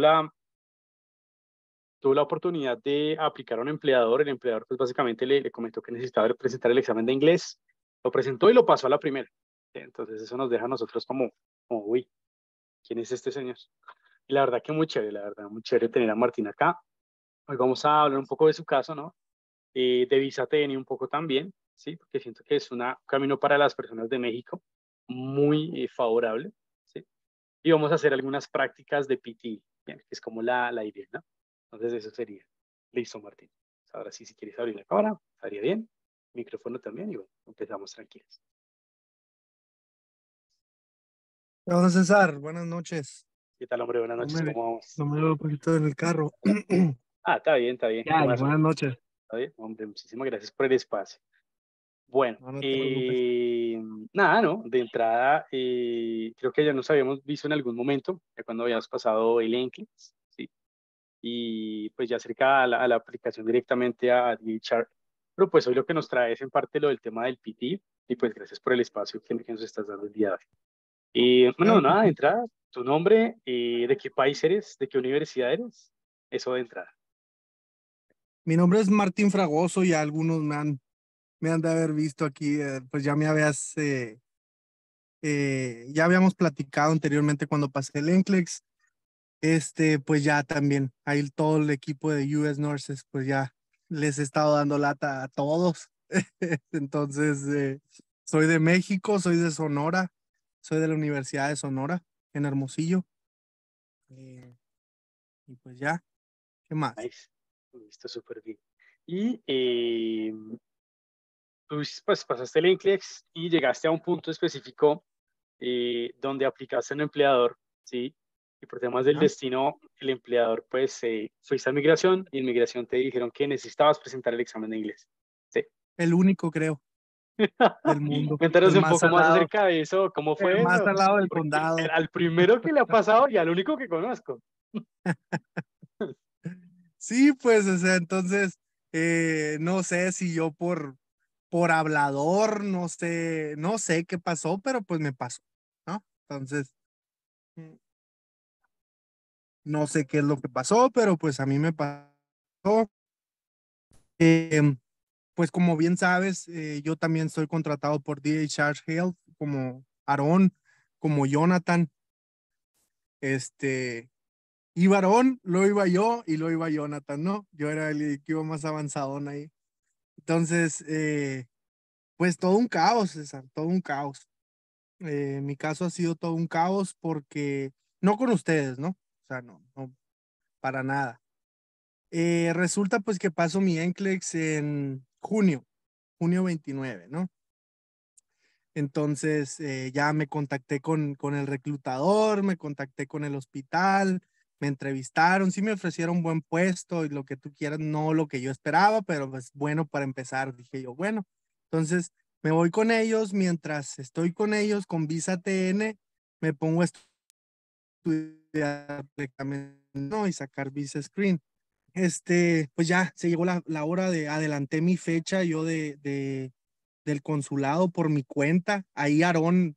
la, tuvo la oportunidad de aplicar a un empleador, el empleador pues básicamente le, le, comentó que necesitaba presentar el examen de inglés, lo presentó y lo pasó a la primera. Entonces eso nos deja a nosotros como, como uy, ¿quién es este señor? Y la verdad que muy chévere, la verdad, muy chévere tener a Martín acá. Hoy vamos a hablar un poco de su caso, ¿no? Eh, de Visa TN un poco también, ¿sí? Porque siento que es un camino para las personas de México muy eh, favorable, ¿sí? Y vamos a hacer algunas prácticas de PT, Bien, es como la, la idea, ¿no? Entonces eso sería. Listo, Martín. Pues ahora sí, si quieres abrir la cámara, estaría bien. Micrófono también y bueno, empezamos tranquilos. Hola César, buenas noches. ¿Qué tal, hombre? Buenas noches. ¿Cómo vamos? No me veo un poquito en el carro. ah, está bien, está bien. buenas noches. Está bien, hombre, muchísimas gracias por el espacio. Bueno, eh, nada, ¿no? De entrada, eh, creo que ya nos habíamos visto en algún momento, ya cuando habíamos pasado el link ¿sí? Y pues ya acerca a la, aplicación directamente a Chart, Pero pues hoy lo que nos trae es en parte lo del tema del PT, y pues gracias por el espacio que, nos estás dando el día de hoy. Eh, bueno, nada, de entrada, tu nombre, eh, de qué país eres, de qué universidad eres, eso de entrada. Mi nombre es Martín Fragoso, y algunos me han me han de haber visto aquí, eh, pues ya me habías, eh, eh, ya habíamos platicado anteriormente cuando pasé el enclex este, pues ya también, ahí todo el equipo de US Nurses, pues ya les he estado dando lata a todos. Entonces, soy de México, soy de Sonora, soy de la Universidad de Sonora, en Hermosillo. y pues ya, ¿qué más? Nice. Está súper bien. Y em, tú pues, pasaste el NCLEX y llegaste a un punto específico eh, donde aplicaste en un empleador, ¿sí? Y por temas del destino, el empleador, pues, fuiste a migración y en migración te dijeron que necesitabas presentar el examen de inglés. Sí. El único, creo. Del mundo. Cuéntanos un poco más acerca de eso, cómo fue. más al del Al primero que le ha pasado y al único que conozco. sí, pues, o sea, entonces, eh, no sé si yo por, por hablador, no sé, no sé qué pasó, pero pues me pasó, ¿no? Entonces, mm, no sé qué es lo que pasó, pero pues a mí me pasó. Em, pues como bien sabes, eh, yo también estoy contratado por DHR Health, como Aarón, como Jonathan. Este, iba Aaron, lo iba yo y lo iba Jonathan, ¿no? Yo era el equipo más avanzadón ahí. Entonces, eh, pues todo un caos, César, todo un caos. Eh, mi caso ha sido todo un caos porque, no con ustedes, ¿no? O sea, no, no para nada. Eh, resulta pues que paso mi enclex en junio, junio 29, ¿no? Entonces ya me contacté con, con el reclutador, me contacté con el hospital, me entrevistaron, sí me ofrecieron buen puesto y lo que tú quieras, no lo que yo esperaba, pero pues bueno, para empezar, dije yo, bueno, entonces me voy con ellos, mientras estoy con ellos con visa TN, me pongo a estudiar ¿no? y sacar visa screen. Este, pues ya se llegó la, hora de adelanté mi fecha yo de, de, del consulado por mi cuenta. Ahí Aarón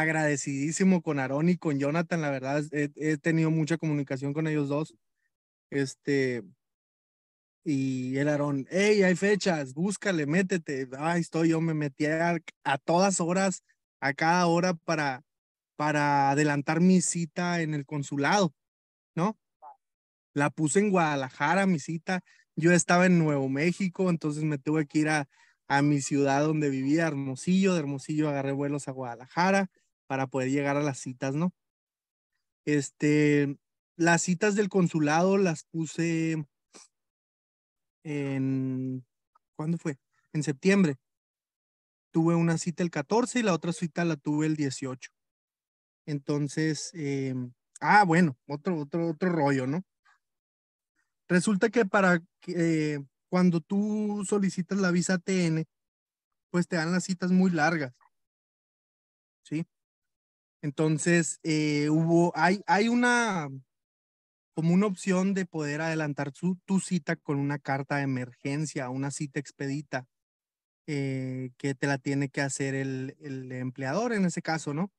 agradecidísimo con Aarón y con Jonathan, la verdad, he, tenido mucha comunicación con ellos dos. Este, y el Aarón, hey, hay fechas, búscale, métete. ahí estoy yo, me metí a, a todas horas, a cada hora para, para adelantar mi cita en el consulado, ¿no? La puse en Guadalajara, mi cita. Yo estaba en Nuevo México, entonces me tuve que ir a, a mi ciudad donde vivía, Hermosillo. De Hermosillo agarré vuelos a Guadalajara para poder llegar a las citas, ¿no? Este, las citas del consulado las puse en, ¿cuándo fue? En septiembre. Tuve una cita el 14 y la otra cita la tuve el 18. Entonces, em, ah, bueno, otro, otro, otro rollo, ¿no? Resulta que para cuando tú solicitas la visa TN, pues te dan las citas muy largas. ¿Sí? Entonces, eh, hubo, hay, hay una, como una opción de poder adelantar su, tu cita con una carta de emergencia, una cita expedita, eh, que te la tiene que hacer el, empleador en ese caso, ¿no?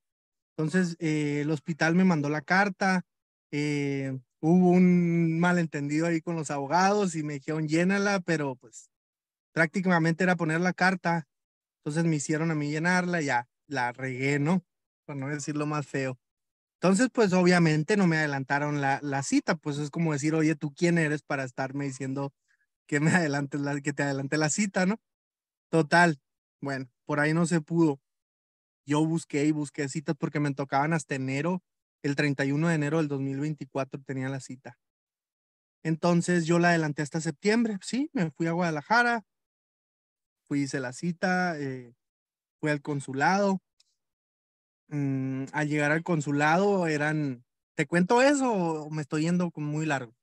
Entonces, eh, el hospital me mandó la carta, hubo un malentendido ahí con los abogados y me dijeron llénala, pero pues prácticamente era poner la carta, entonces me hicieron a mí llenarla, ya la regué, ¿no? para no decir lo más feo. Entonces, pues obviamente no me adelantaron la, la, cita, pues es como decir, oye, ¿tú quién eres para estarme diciendo que me adelantes la, que te adelante la cita, no? Total, bueno, por ahí no se pudo. Yo busqué y busqué citas porque me tocaban hasta enero, el 31 de enero del 2024 tenía la cita. Entonces yo la adelanté hasta septiembre, sí, me fui a Guadalajara, fui, hice la cita, eh, fui al consulado, Mm, al llegar al consulado eran, ¿te cuento eso o me estoy yendo muy largo?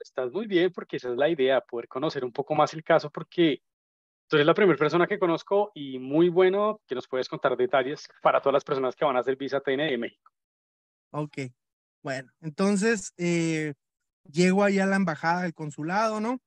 Estás muy bien porque esa es la idea, poder conocer un poco más el caso porque tú eres la primera persona que conozco y muy bueno que nos puedes contar detalles para todas las personas que van a hacer visa TN de México. Ok, bueno, entonces eh, llego allá a la embajada, del consulado, ¿no?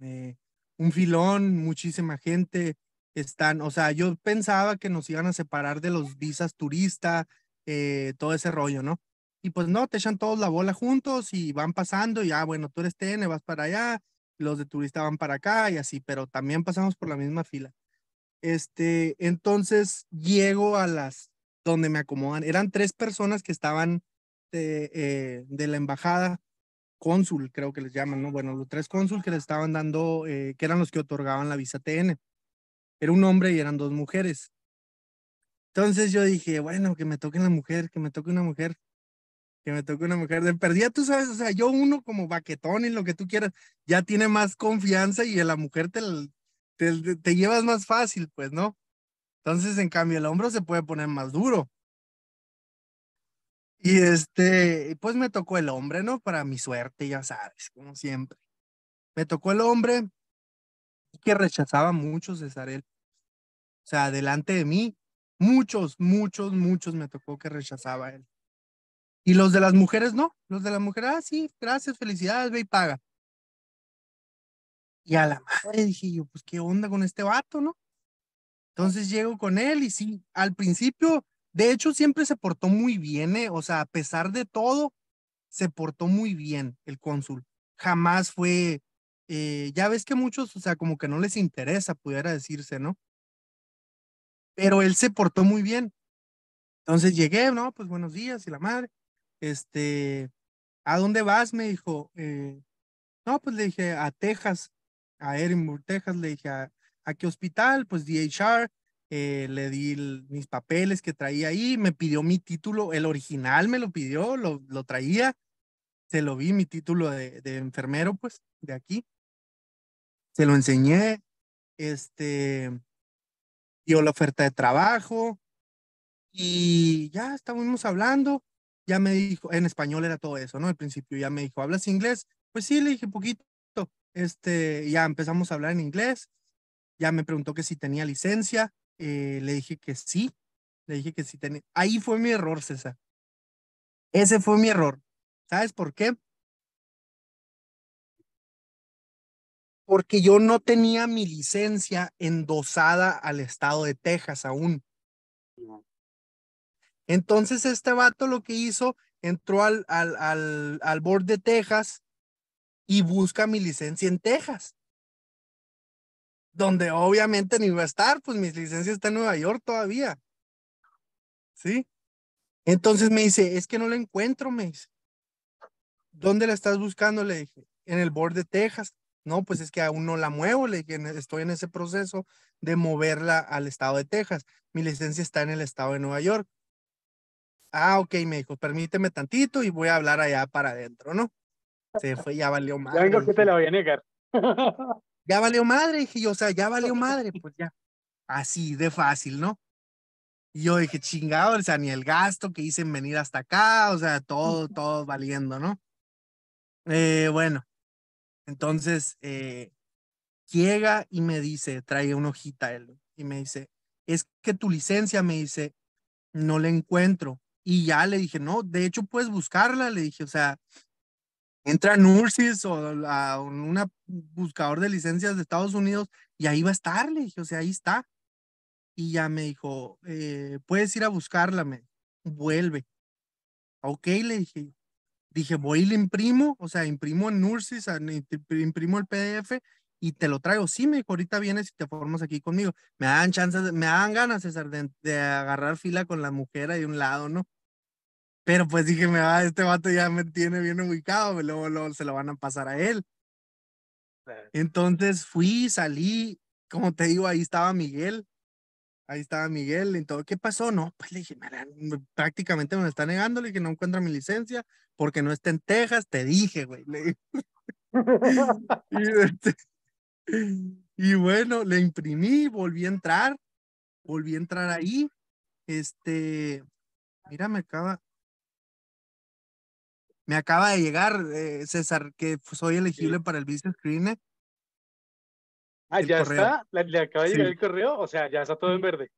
Eh, un filón, muchísima gente, están, o sea, yo pensaba que nos iban a separar de los visas turista, eh, todo ese rollo, ¿no? Y pues no, te echan todos la bola juntos y van pasando y, ah, bueno, tú eres TN, vas para allá, los de turista van para acá y así, pero también pasamos por la misma fila. Este, entonces llego a las donde me acomodan. Eran tres personas que estaban de, eh, de la embajada, cónsul, creo que les llaman, ¿no? Bueno, los tres cónsul que les estaban dando, eh, que eran los que otorgaban la visa TN era un hombre y eran dos mujeres. Entonces yo dije, bueno, que me toque la mujer, que me toque una mujer, que me toque una mujer. De perdida, tú sabes, o sea, yo uno como baquetón y lo que tú quieras, ya tiene más confianza y a la mujer te, te, llevas más fácil, pues, ¿no? Entonces, en cambio, el hombro se puede poner más duro. Y este, pues me tocó el hombre, ¿no? Para mi suerte, ya sabes, como siempre. Me tocó el hombre que rechazaba mucho Cesarel. O sea, delante de mí, muchos, muchos, muchos me tocó que rechazaba él. Y los de las mujeres no, los de las mujeres, ah, sí, gracias, felicidades, ve y paga. Y a la madre dije yo, pues qué onda con este vato, ¿no? Entonces llego con él y sí, al principio, de hecho siempre se portó muy bien, ¿eh? o sea, a pesar de todo, se portó muy bien el cónsul. Jamás fue, eh, ya ves que muchos, o sea, como que no les interesa, pudiera decirse, ¿no? pero él se portó muy bien. Entonces llegué, no, pues buenos días y la madre, este, ¿a dónde vas? Me dijo, eh, no, pues le dije a Texas, a Edinburgh, Texas, le dije a, qué hospital, pues DHR, eh, le di mis papeles que traía ahí, me pidió mi título, el original me lo pidió, lo, lo traía, se lo vi, mi título de, de enfermero, pues, de aquí. Se lo enseñé, este, dio la oferta de trabajo y ya estábamos hablando, ya me dijo, en español era todo eso, ¿no? Al principio ya me dijo, ¿hablas inglés? Pues sí, le dije poquito, este, ya empezamos a hablar en inglés, ya me preguntó que si tenía licencia, eh, le dije que sí, le dije que sí tenía, ahí fue mi error, César. Ese fue mi error. ¿Sabes por qué? porque yo no tenía mi licencia endosada al estado de Texas aún. Entonces este vato lo que hizo, entró al, al, de Texas y busca mi licencia en Texas, donde obviamente no iba a estar, pues mi licencia está en Nueva York todavía. ¿Sí? Entonces me dice, es que no la encuentro, me dice. ¿Dónde la estás buscando? Le dije, en el borde de Texas. No, pues es que aún no la muevo, le dije, estoy en ese proceso de moverla al estado de Texas. Mi licencia está en el estado de Nueva York. Ah, ok, me dijo, permíteme tantito y voy a hablar allá para adentro, ¿no? Se fue, ya valió madre. Ya te voy a ya valió madre, dije yo, o sea, ya valió madre, pues ya. Así de fácil, ¿no? Y yo dije, chingado, o sea, ni el gasto que hice en venir hasta acá, o sea, todo, todo valiendo, ¿no? Eh, bueno, entonces, eh, llega y me dice, trae una hojita él, y me dice, es que tu licencia, me dice, no la encuentro. Y ya le dije, no, de hecho puedes buscarla, le dije, o sea, entra a Nursis o a un buscador de licencias de Estados Unidos y ahí va a estar, le dije, o sea, ahí está. Y ya me dijo, eh, puedes ir a buscarla, me vuelve. Ok, le dije, dije, voy y le imprimo, o sea, imprimo en Nursis imprimo el PDF y te lo traigo. Sí, me ahorita vienes y te formas aquí conmigo. Me dan chances, me dan ganas, César, de, agarrar fila con la mujer ahí de un lado, ¿no? Pero pues dije, me va, este vato ya me tiene bien ubicado, luego, luego se lo van a pasar a él. Entonces fui, salí, como te digo, ahí estaba Miguel, ahí estaba Miguel, y todo, ¿qué pasó? No, pues le dije, prácticamente me está negando, le dije, no encuentra mi licencia porque no está en Texas, te dije, güey. Este, y, bueno, le imprimí, volví a entrar, volví a entrar ahí, este, mira, me acaba, me acaba de llegar, eh, César, que pues, soy elegible para el Business Screener Ah, ya está. ¿Le, acaba de llegar el correo? O sea, ya está todo en verde.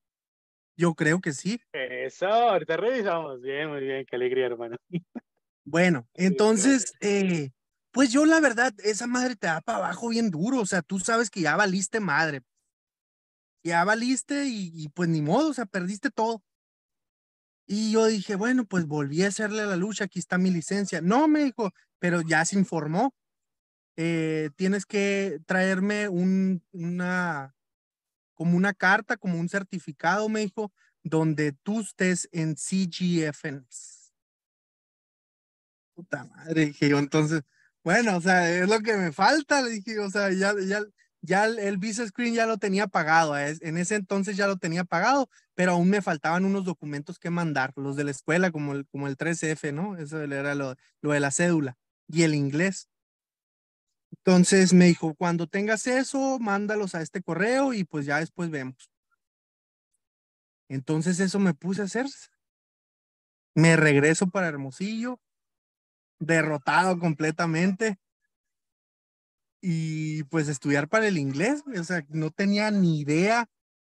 Yo creo que sí. Eso, ahorita revisamos. Bien, muy bien, qué alegría, hermano. Bueno, entonces, eh, pues yo la verdad, esa madre te da para abajo bien duro. O sea, tú sabes que ya valiste madre. Ya valiste y, y pues ni modo, o sea, perdiste todo. Y yo dije, bueno, pues volví a hacerle la lucha, aquí está mi licencia. No, me dijo, pero ya se informó. Eh, tienes que traerme un, una, como una carta, como un certificado, me dijo, donde tú estés en CGFNs. Puta madre, dije yo, entonces, bueno, o sea, es lo que me falta, le dije, o sea, ya, ya, el, visa screen ya lo tenía pagado, eh, en ese entonces ya lo tenía pagado, pero aún me faltaban unos documentos que mandar, los de la escuela, como el, como el 3F, ¿no? Eso era lo de la cédula y el inglés. Entonces me dijo, cuando tengas eso, mándalos a este correo y pues ya después vemos. Entonces eso me puse a hacer. Me regreso para Hermosillo, derrotado completamente. Y pues estudiar para el inglés, o sea, no tenía ni idea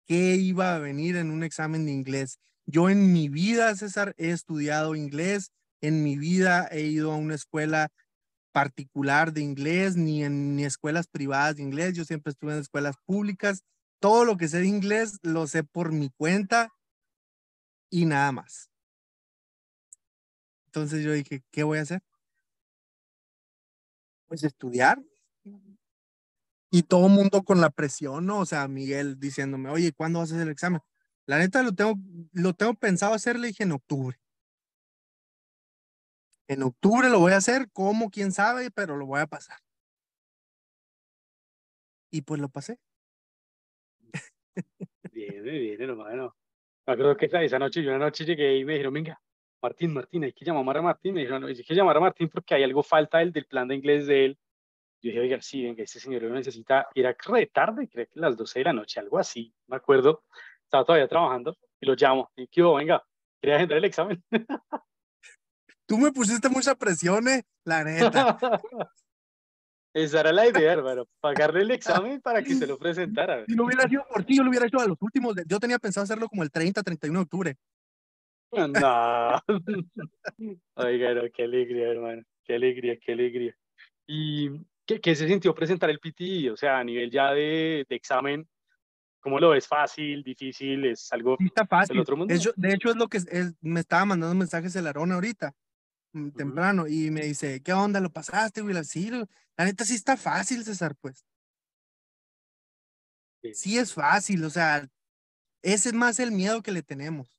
qué iba a venir en un examen de inglés. Yo en mi vida, César, he estudiado inglés, en mi vida he ido a una escuela particular de inglés, ni en escuelas privadas de inglés. Yo siempre estuve en escuelas públicas. Todo lo que sé de inglés lo sé por mi cuenta y nada más. Entonces yo dije, ¿qué voy a hacer? Pues estudiar. Y todo mundo con la presión, O sea, Miguel diciéndome, oye, ¿cuándo haces el examen? La neta lo tengo, lo tengo pensado hacer, le dije en octubre. En octubre lo voy a hacer, como quién sabe, pero lo voy a pasar. Y pues lo pasé. Bien, bien, hermano. Me ah, acuerdo que esa, noche, yo una noche llegué y me dijeron, venga, Martín, Martín, hay que llamar a Martín. Me dijeron, no, hay que llamar a Martín porque hay algo falta del, del plan de inglés de él. Yo dije, oiga, sí, venga, este señor lo necesita. Era re tarde, creo que las 12 de la noche, algo así, me acuerdo. Estaba todavía trabajando y lo llamo. Y que, venga, quería entrar el examen. Tú me pusiste mucha presión, eh, la neta. Esa era la idea, hermano. pagarle el examen para que se lo presentara. Si no hubiera sido por ti, yo lo hubiera hecho a los últimos. Yo tenía pensado hacerlo como el 30, 31 de octubre. Ah, no. qué alegría, hermano. Qué alegría, qué alegría. ¿Y qué, se sintió presentar el PTI? O sea, a nivel ya de, examen, ¿cómo lo ves? ¿Fácil, difícil? ¿Es algo está fácil. otro mundo? de hecho, es lo que me estaba mandando mensajes el Arona ahorita. Mm, temprano y me dice, ¿qué onda? ¿Lo pasaste, güey? Sí, la neta sí está fácil, César, pues. Sí. es fácil, o sea, ese es más el miedo que le tenemos.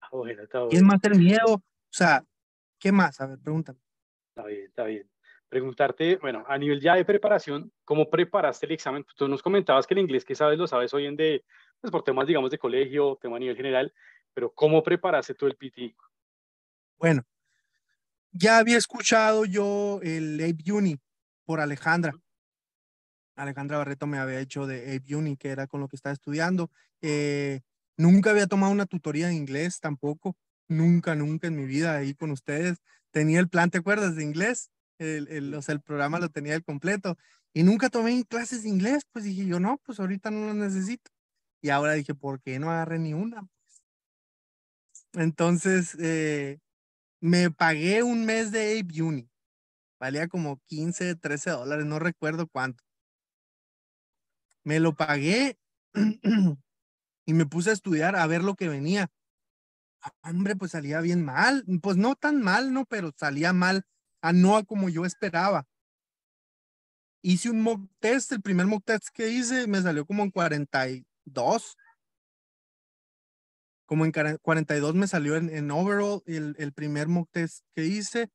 Ah, es más el miedo, o sea, ¿qué más? A ver, pregúntame. Está bien, está bien. Preguntarte, bueno, a nivel ya de preparación, ¿cómo preparaste el examen? Pues, tú nos comentabas que el inglés que sabes lo sabes hoy en de, pues por temas, digamos, de colegio, tema a nivel general, pero ¿cómo preparaste tú el PT? Bueno, ya había escuchado yo el Ape Uni por Alejandra. Alejandra Barreto me había hecho de Ape Uni, que era con lo que estaba estudiando. Eh, nunca había tomado una tutoría de inglés tampoco. Nunca, nunca en mi vida ahí con ustedes. Tenía el plan, ¿te acuerdas de inglés? El, el, programa lo tenía el completo. Y nunca tomé clases de inglés. Pues dije yo, no, pues ahorita no las necesito. Y ahora dije, ¿por qué no agarré ni una? Pues, entonces, eh, me pagué un mes de Ape Uni. Valía como 15, 13 dólares, no recuerdo cuánto. Me lo pagué y me puse a estudiar a ver lo que venía. Hombre, pues salía bien mal. Pues no tan mal, ¿no? Pero salía mal a no como yo esperaba. Hice un mock test, el primer mock test que hice me salió como en 42 como en 42 me salió en, overall el, el, primer mock test que hice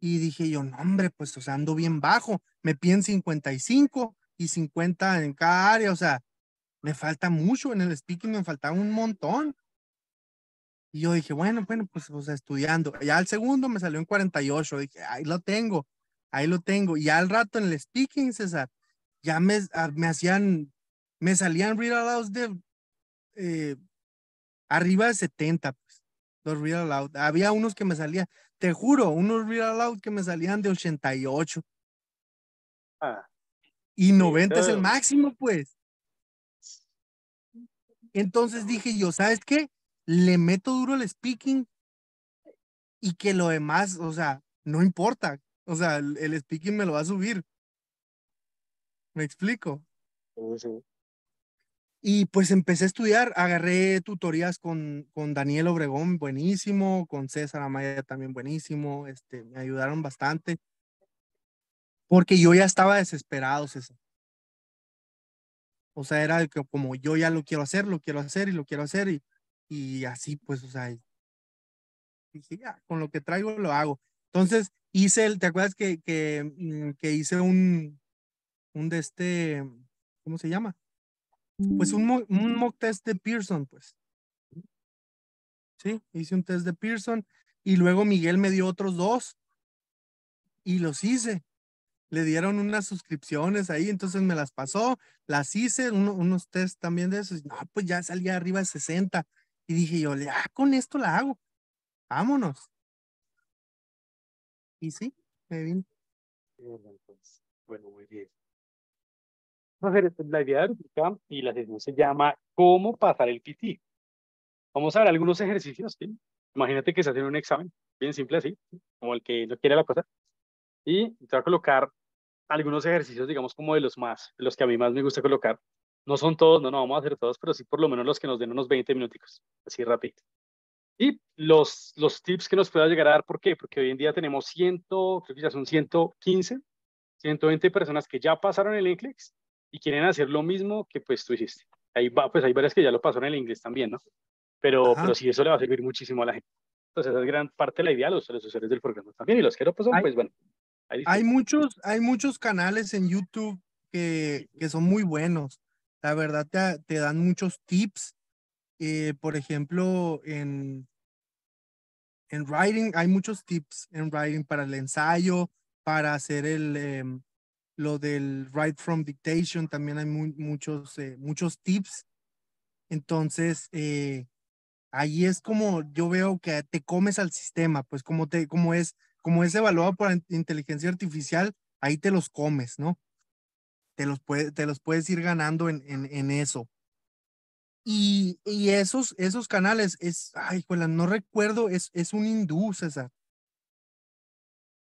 y dije yo, no hombre, pues o sea, ando bien bajo, me piden 55 y 50 en cada área, o sea, me falta mucho, en el speaking me faltaba un montón. Y yo dije, bueno, bueno, pues o sea, estudiando. Ya al segundo me salió en 48, dije, ahí lo tengo, ahí lo tengo. Y al rato en el speaking, César, ya me, ah, me hacían, me salían read alouds de... Eh, arriba de 70, pues, los read aloud. Había unos que me salían, te juro, unos read aloud que me salían de 88. Ah. Y 90 es el máximo, pues. Entonces dije yo, ¿sabes qué? Le meto duro el speaking y que lo demás, o sea, no importa. O sea, el, el speaking me lo va a subir. ¿Me explico? Sí, sí. Y pues empecé a estudiar, agarré tutorías con, con Daniel Obregón, buenísimo, con César Amaya también buenísimo, este, me ayudaron bastante, porque yo ya estaba desesperado, César. O sea, era que como yo ya lo quiero hacer, lo quiero hacer y lo quiero hacer, y, y así pues, o sea, con lo que traigo lo hago. Entonces hice el, ¿te acuerdas que, que, mm, que hice un, un de este, ¿cómo se llama? pues mm. un, mock test de Pearson, pues. Sí, hice un test de Pearson y luego Miguel me dio otros dos y los hice. Le dieron unas suscripciones ahí, entonces me las pasó, las hice, unos test también de esos. No, pues ya salía arriba de 60. Y dije yo, ah, con esto la hago. Vámonos. Y sí, me vino pues. Bueno, muy bien. A hacer la idea de y la sesión se llama ¿Cómo pasar el PT? Vamos a ver algunos ejercicios, Imagínate que se hace un examen, bien simple así, como el que no quiere la cosa. Y te voy a colocar algunos ejercicios, digamos, como de los más, los que a mí más me gusta colocar. No son todos, no, no vamos a hacer todos, pero sí por lo menos los que nos den unos 20 minuticos, así rápido. Y los, los tips que nos pueda llegar a dar, ¿por qué? Porque hoy en día tenemos 100, creo que ya son 115, 120 personas que ya pasaron el NCLEX y quieren hacer lo mismo que pues tú hiciste. Ahí va, pues hay varias que ya lo pasaron en el inglés también, ¿no? Pero, pero sí, eso le va a servir muchísimo a la gente. Entonces, esa es gran parte de la idea, los, los usuarios del programa también. Y los que no pasaron, pues bueno. Hay, muchos, hay muchos canales en YouTube que, que son muy buenos. La verdad, te, te dan muchos tips. Eh, por ejemplo, en, en writing, hay muchos tips en writing para el ensayo, para hacer el, em, lo del Right from Dictation, también hay muchos, eh, muchos tips. Entonces, eh, ahí es como yo veo que te comes al sistema, pues como, te, como, es, como es evaluado por inteligencia artificial, ahí te los comes, ¿no? Te los, te los puedes ir ganando en, en, en eso. Y, esos, esos canales, es, ay, no recuerdo, es, es un hindú, César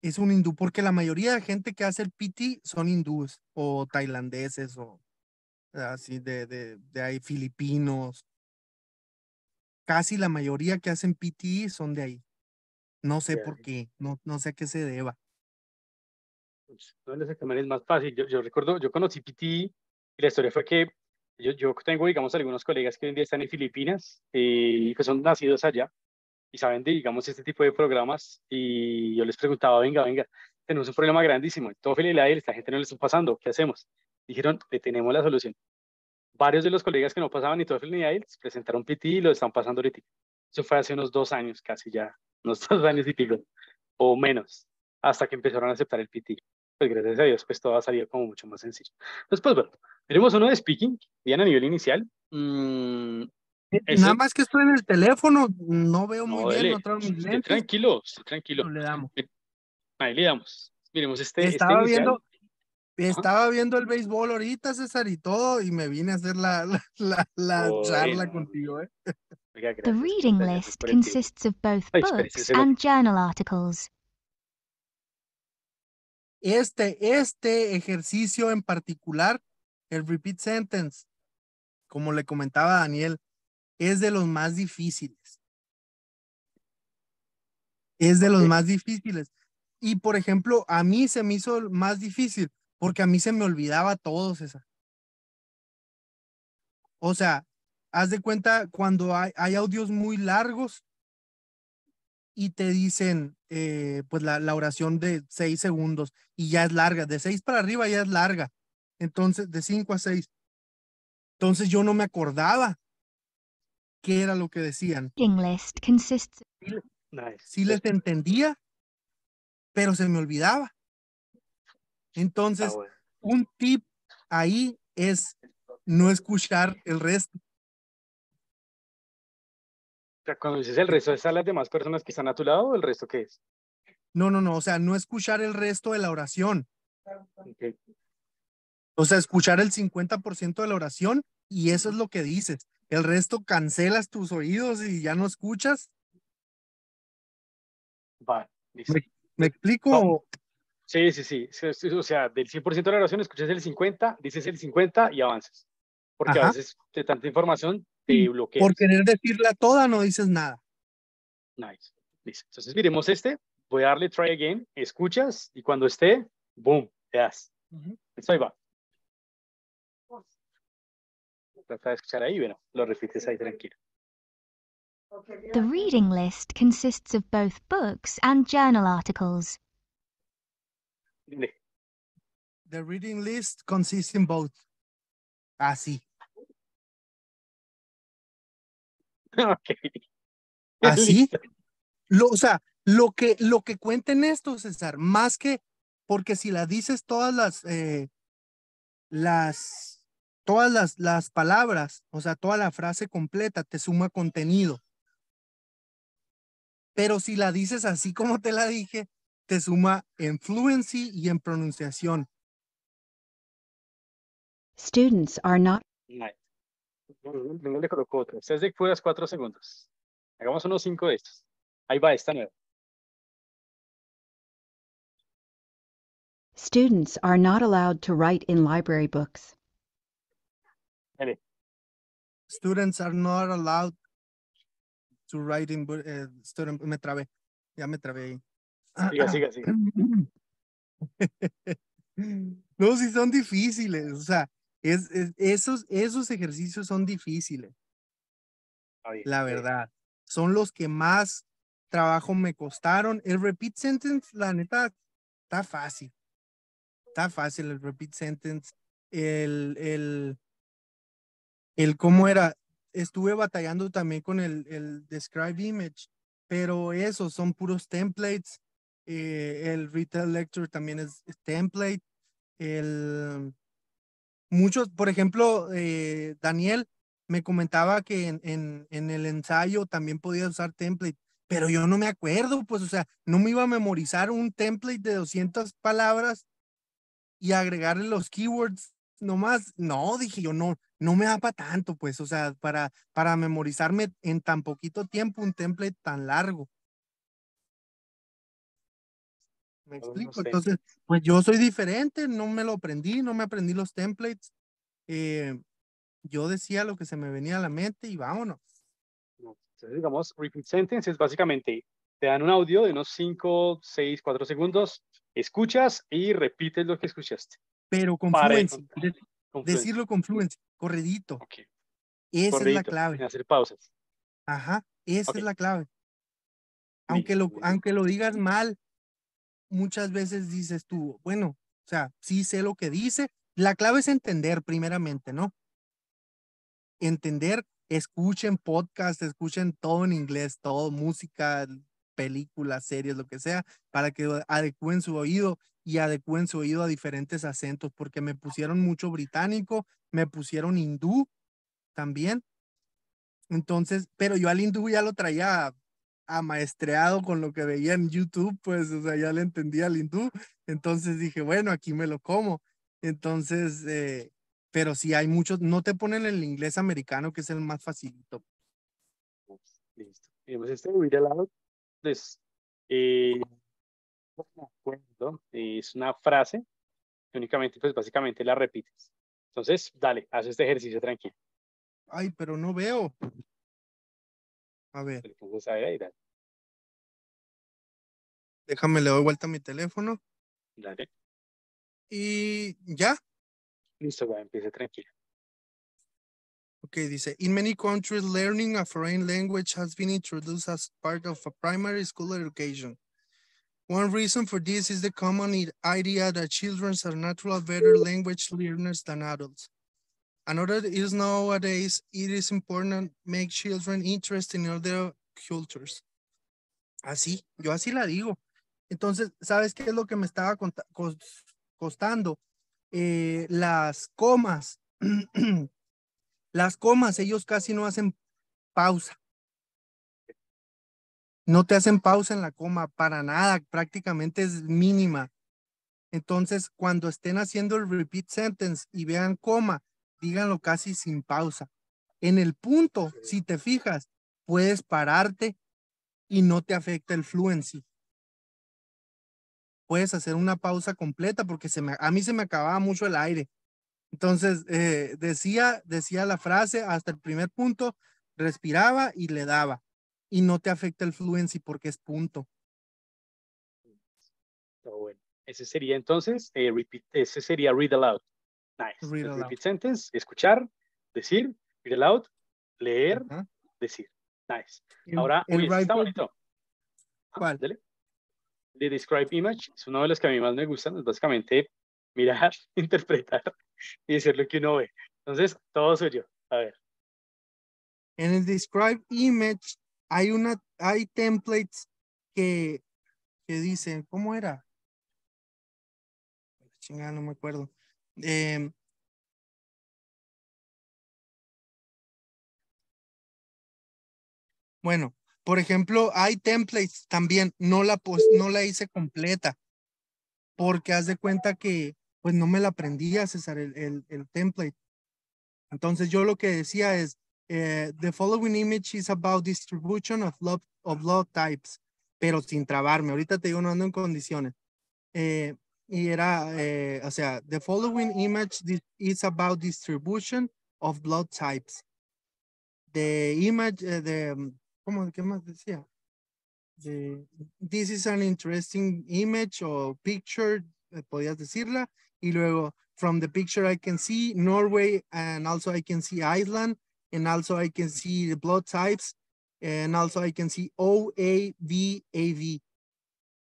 es un hindú, porque la mayoría de gente que hace el PT son hindúes o tailandeses o así de, de, de ahí, filipinos. Casi la mayoría que hacen PT son de ahí. No sé por qué, no, no sé a qué se deba. Pues, no es más fácil. Yo, yo recuerdo, yo conocí PT y la historia fue que yo, yo tengo, digamos, algunos colegas que hoy en día están en Filipinas eh, y que pues, son nacidos allá y saben digamos, este tipo de programas. Y yo les preguntaba, venga, venga, tenemos un problema grandísimo. En todo él, esta gente no le está pasando, ¿qué hacemos? Dijeron, tenemos la solución. Varios de los colegas que no pasaban ni todo IELTS presentaron PT y lo están pasando ahorita. Eso fue hace unos dos años, casi ya, unos dos años y pico, o menos, hasta que empezaron a aceptar el PT. Pues gracias a Dios, pues todo ha salido como mucho más sencillo. Entonces, pues, pues bueno, tenemos uno de speaking, bien a nivel inicial. Mm, Nada más que estoy en el teléfono, no veo muy bien, no traigo tranquilo, tranquilo. le damos. Eh, ahí le damos. Miremos, este. este estaba viendo. Estaba viendo el béisbol ahorita, César, y todo, y me vine a hacer la, charla contigo. ¿eh? The reading list consists of both books and journal articles. Este, este ejercicio en particular, el repeat sentence, como le comentaba Daniel, es de los más difíciles. Es de los más difíciles. Y por ejemplo, a mí se me hizo más difícil porque a mí se me olvidaba todos esa O sea, haz de cuenta cuando hay, audios muy largos y te dicen, eh, pues la, la, oración de seis segundos y ya es larga, de seis para arriba ya es larga, entonces de cinco a seis. Entonces yo no me acordaba qué era lo que decían. Sí les entendía, pero se me olvidaba. Entonces, ah, un tip ahí es no escuchar el resto. O cuando dices el resto, ¿es a las demás personas que están a tu lado o el resto qué es? No, no, no, o sea, no escuchar el resto de la oración. O sea, escuchar el 50% de la oración y eso es lo que dices. El resto cancelas tus oídos y ya no escuchas. Va, ¿Me, explico? Sí, sí, sí. O sea, del 100% de la oración escuchas el 50, dices el 50 y avances. Porque a veces de tanta información te bloqueas. Por querer decirla toda no dices nada. Nice. Entonces miremos este. Voy a darle try again. Escuchas y cuando esté, boom, te das. ahí va trata de escuchar ahí, bueno, lo repites ahí tranquilo. The reading list consists of both books and journal articles. The reading list consists in both. Así. Así. Lo, o sea, lo que, lo que cuenten esto, César, más que porque si la dices todas las, eh, las todas las, las palabras, o sea, toda la frase completa te suma contenido. Pero si la dices así como te la dije, te suma en fluency y en pronunciación. Students are not. No, le colocó otro. de cuatro segundos. Hagamos unos cinco de estos. Ahí va esta nueva. Students are not allowed to write in library books. Students are not allowed to write in eh, Me trabé. Ya me trabé ahí. Siga, siga, siga. no, si son difíciles. O sea, es, esos, esos ejercicios son difíciles. la verdad. Son los que más trabajo me costaron. El repeat sentence, la neta, está fácil. Está fácil el repeat sentence. El, el, el cómo era, estuve batallando también con el, Describe Image, pero eso son puros templates. Eh, el Retail Lecture también es, template. El, muchos, por ejemplo, eh, Daniel me comentaba que en, en, el ensayo también podía usar template, pero yo no me acuerdo, pues, o sea, no me iba a memorizar un template de 200 palabras y agregarle los keywords nomás. No, dije yo, no, no me da para tanto, pues, o sea, para, para memorizarme en tan poquito tiempo un template tan largo. ¿Me pues, explico? Entonces, pues yo soy diferente, no me lo aprendí, no me aprendí los templates. Eh, yo decía lo que se me venía a la mente y vámonos. Entonces, digamos, repeat sentences, básicamente te dan un audio de unos 5, 6, 4 segundos, escuchas y repites lo que escuchaste. Pero con Decirlo con fluencia, corredito. Esa es la clave. hacer pausas. Ajá, esa es la clave. Aunque lo, aunque lo digas mal, muchas veces dices tú, bueno, o sea, sí sé lo que dice. La clave es entender primeramente, ¿no? Entender, escuchen podcast, escuchen todo en inglés, todo, música, películas, series, lo que sea, para que adecúen su oído y adecúen su oído a diferentes acentos, porque me ah. pusieron mucho británico, me pusieron hindú también. Entonces, pero yo al hindú ya lo traía amaestreado con lo que veía en YouTube, pues, o sea, ya le entendía al hindú. Entonces dije, bueno, aquí me lo como. Entonces, eh, pero si hay muchos, no te ponen el inglés americano, que es el más facilito. Listo. Y pues, este, voy lado, entonces pues, eh, es una frase que únicamente, pues básicamente la repites. Entonces, dale, haz este ejercicio tranquilo. Ay, pero no veo. A ver. Déjame, le doy vuelta a mi teléfono. Dale. Y ya. Listo, va, empieza tranquilo. Ok, dice, in many countries, learning a foreign language has been introduced as part of a primary school education. One reason for this is the common idea that children are natural better language learners than adults. Another is nowadays, it is important to make children interested in other cultures. Así, yo así la digo. Entonces, ¿sabes qué es lo que me estaba costando? Eh, las comas. las comas, ellos casi no hacen pausa. No te hacen pausa en la coma para nada, prácticamente es mínima. Entonces, cuando estén haciendo el repeat sentence y vean coma, díganlo casi sin pausa. En el punto, si te fijas, puedes pararte y no te afecta el fluency. Puedes hacer una pausa completa porque a mí se me acababa mucho el aire. Entonces, eh, decía, decía la frase hasta el primer punto, respiraba y le daba y no te afecta el fluency porque es punto. Ese sería entonces, eh, ese sería read aloud. Nice. Read aloud. Repeat sentence, escuchar, decir, read aloud, leer, decir. Nice. Ahora, está bonito. ¿Cuál? The Describe Image es uno de los que a mí más me gustan, es básicamente mirar, interpretar y decir lo que uno ve. Entonces, todo suyo. A ver. En el Describe Image hay, una, hay templates que, que dicen, ¿cómo era? no me acuerdo. Em, bueno, por ejemplo, hay templates también, no la, no la hice completa, porque haz de cuenta que pues no me la aprendí César, el template. Entonces yo lo que decía es, Uh, the following image is about distribution of love, of love types, pero sin trabarme. Ahorita te digo, no ando en condiciones. Eh, y era, eh, o sea, the following image is about distribution of blood types. The image, uh, the, ¿cómo, qué más decía? The, this is an interesting image or picture, eh, podías decirla. Y luego, from the picture I can see Norway and also I can see Iceland And also I can see the blood types. And also I can see o a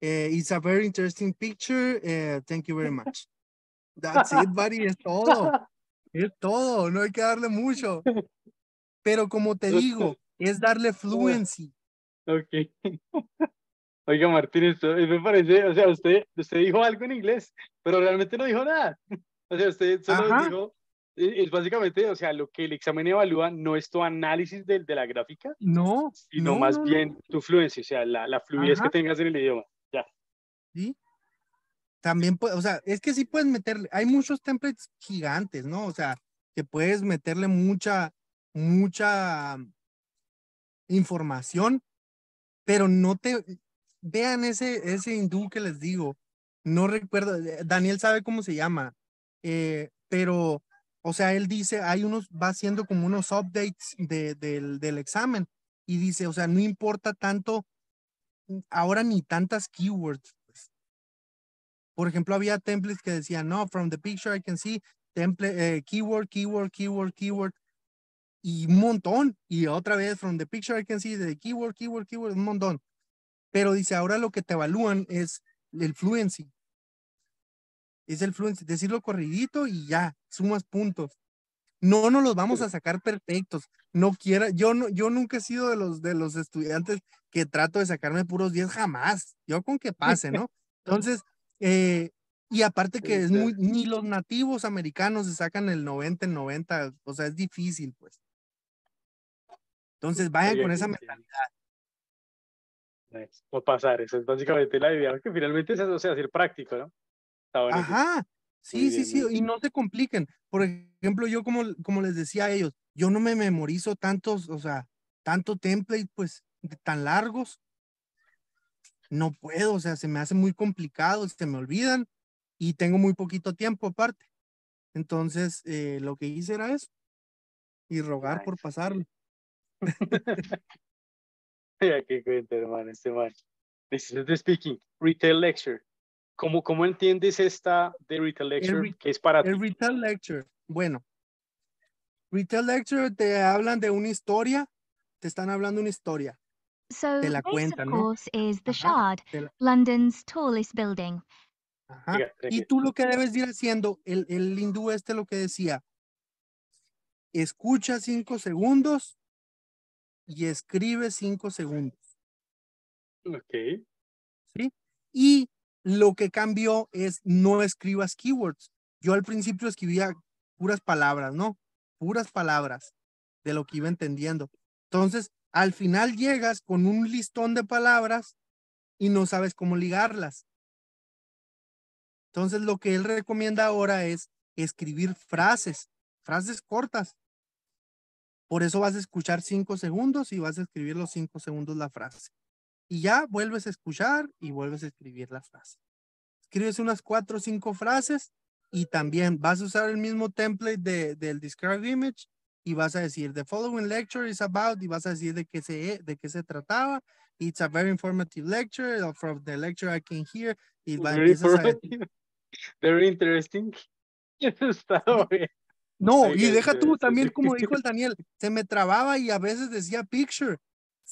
eh, it's a very interesting picture. Uh, thank you very much. Es todo. Es todo. No hay que darle mucho. Pero como te digo, es darle fluency. Ok. Oiga, Martín, esto eh, me parece, o sea, usted, usted dijo algo en inglés, pero realmente no dijo nada. O sea, usted solo dijo eh, es básicamente, o sea, lo que el examen evalúa no es tu análisis de, de la gráfica, no, sino más bien tu fluencia, o sea, la, la fluidez que tengas en el idioma. Ya. Sí. También, o sea, es que sí puedes meterle, hay muchos templates gigantes, ¿no? O sea, que puedes meterle mucha, mucha información, pero no te, vean ese, ese hindú que les digo, no recuerdo, eh, Daniel sabe cómo se llama, eh, pero o sea, él dice, hay unos, va haciendo como unos updates del, examen y dice, o sea, no importa tanto, mm, ahora ni tantas keywords. Pues. Por ejemplo, había templates que decían, no, from the picture I can see, template, eh, keyword, keyword, keyword, keyword, y un montón. Y otra vez, from the picture I can see, de keyword, keyword, keyword, un montón. Pero dice, ahora lo que te evalúan es el fluency, es el fluency, decirlo corridito y ya, sumas puntos. No nos los vamos a sacar perfectos. No quiera, yo no, yo nunca he sido de los de los estudiantes que trato de sacarme puros 10 jamás. Yo con que pase, ¿no? Entonces, eh, y aparte que es muy, ni los nativos americanos se sacan el 90 en 90, o sea, es difícil, pues. Entonces, vayan con esa mentalidad. pues pasar, eso es básicamente la idea, que finalmente es, o sea, hacer práctico, ¿no? Ajá, sí, sí, sí, y no se compliquen. Por ejemplo, yo como, como les decía a ellos, yo no me memorizo tantos, o sea, tanto template, pues, tan largos. No puedo, o sea, se me hace muy complicado, se me olvidan y tengo muy poquito tiempo aparte. Entonces, eh, lo que hice era eso y rogar por pasarlo. qué hermano, este man. This is the speaking retail lecture. ¿Cómo, ¿Cómo entiendes esta de Retail Lecture que es para el ti? Retail Lecture, bueno, Retail Lecture te hablan de una historia, te están hablando una historia. De la cuenta, ¿no? Y tú lo que debes ir haciendo, el, el hindú este lo que decía, escucha cinco segundos y escribe cinco segundos. Ok. ¿Sí? Y lo que cambió es no escribas keywords. Yo al principio escribía puras palabras, ¿no? Puras palabras de lo que iba entendiendo. Entonces, al final llegas con un listón de palabras y no sabes cómo ligarlas. Entonces, lo que él recomienda ahora es escribir frases, frases cortas. Por eso vas a escuchar cinco segundos y vas a escribir los cinco segundos la frase y ya vuelves a escuchar y vuelves a escribir la frase. Escribes unas cuatro o cinco frases y también vas a usar el mismo template de, del Describe Image y vas a decir, the following lecture is about, y vas a decir de qué se, de qué se trataba. It's a very informative lecture. Uh, from the lecture I can hear. very, interesting. No, y deja tú también, como dijo el Daniel, se me trababa y a veces decía picture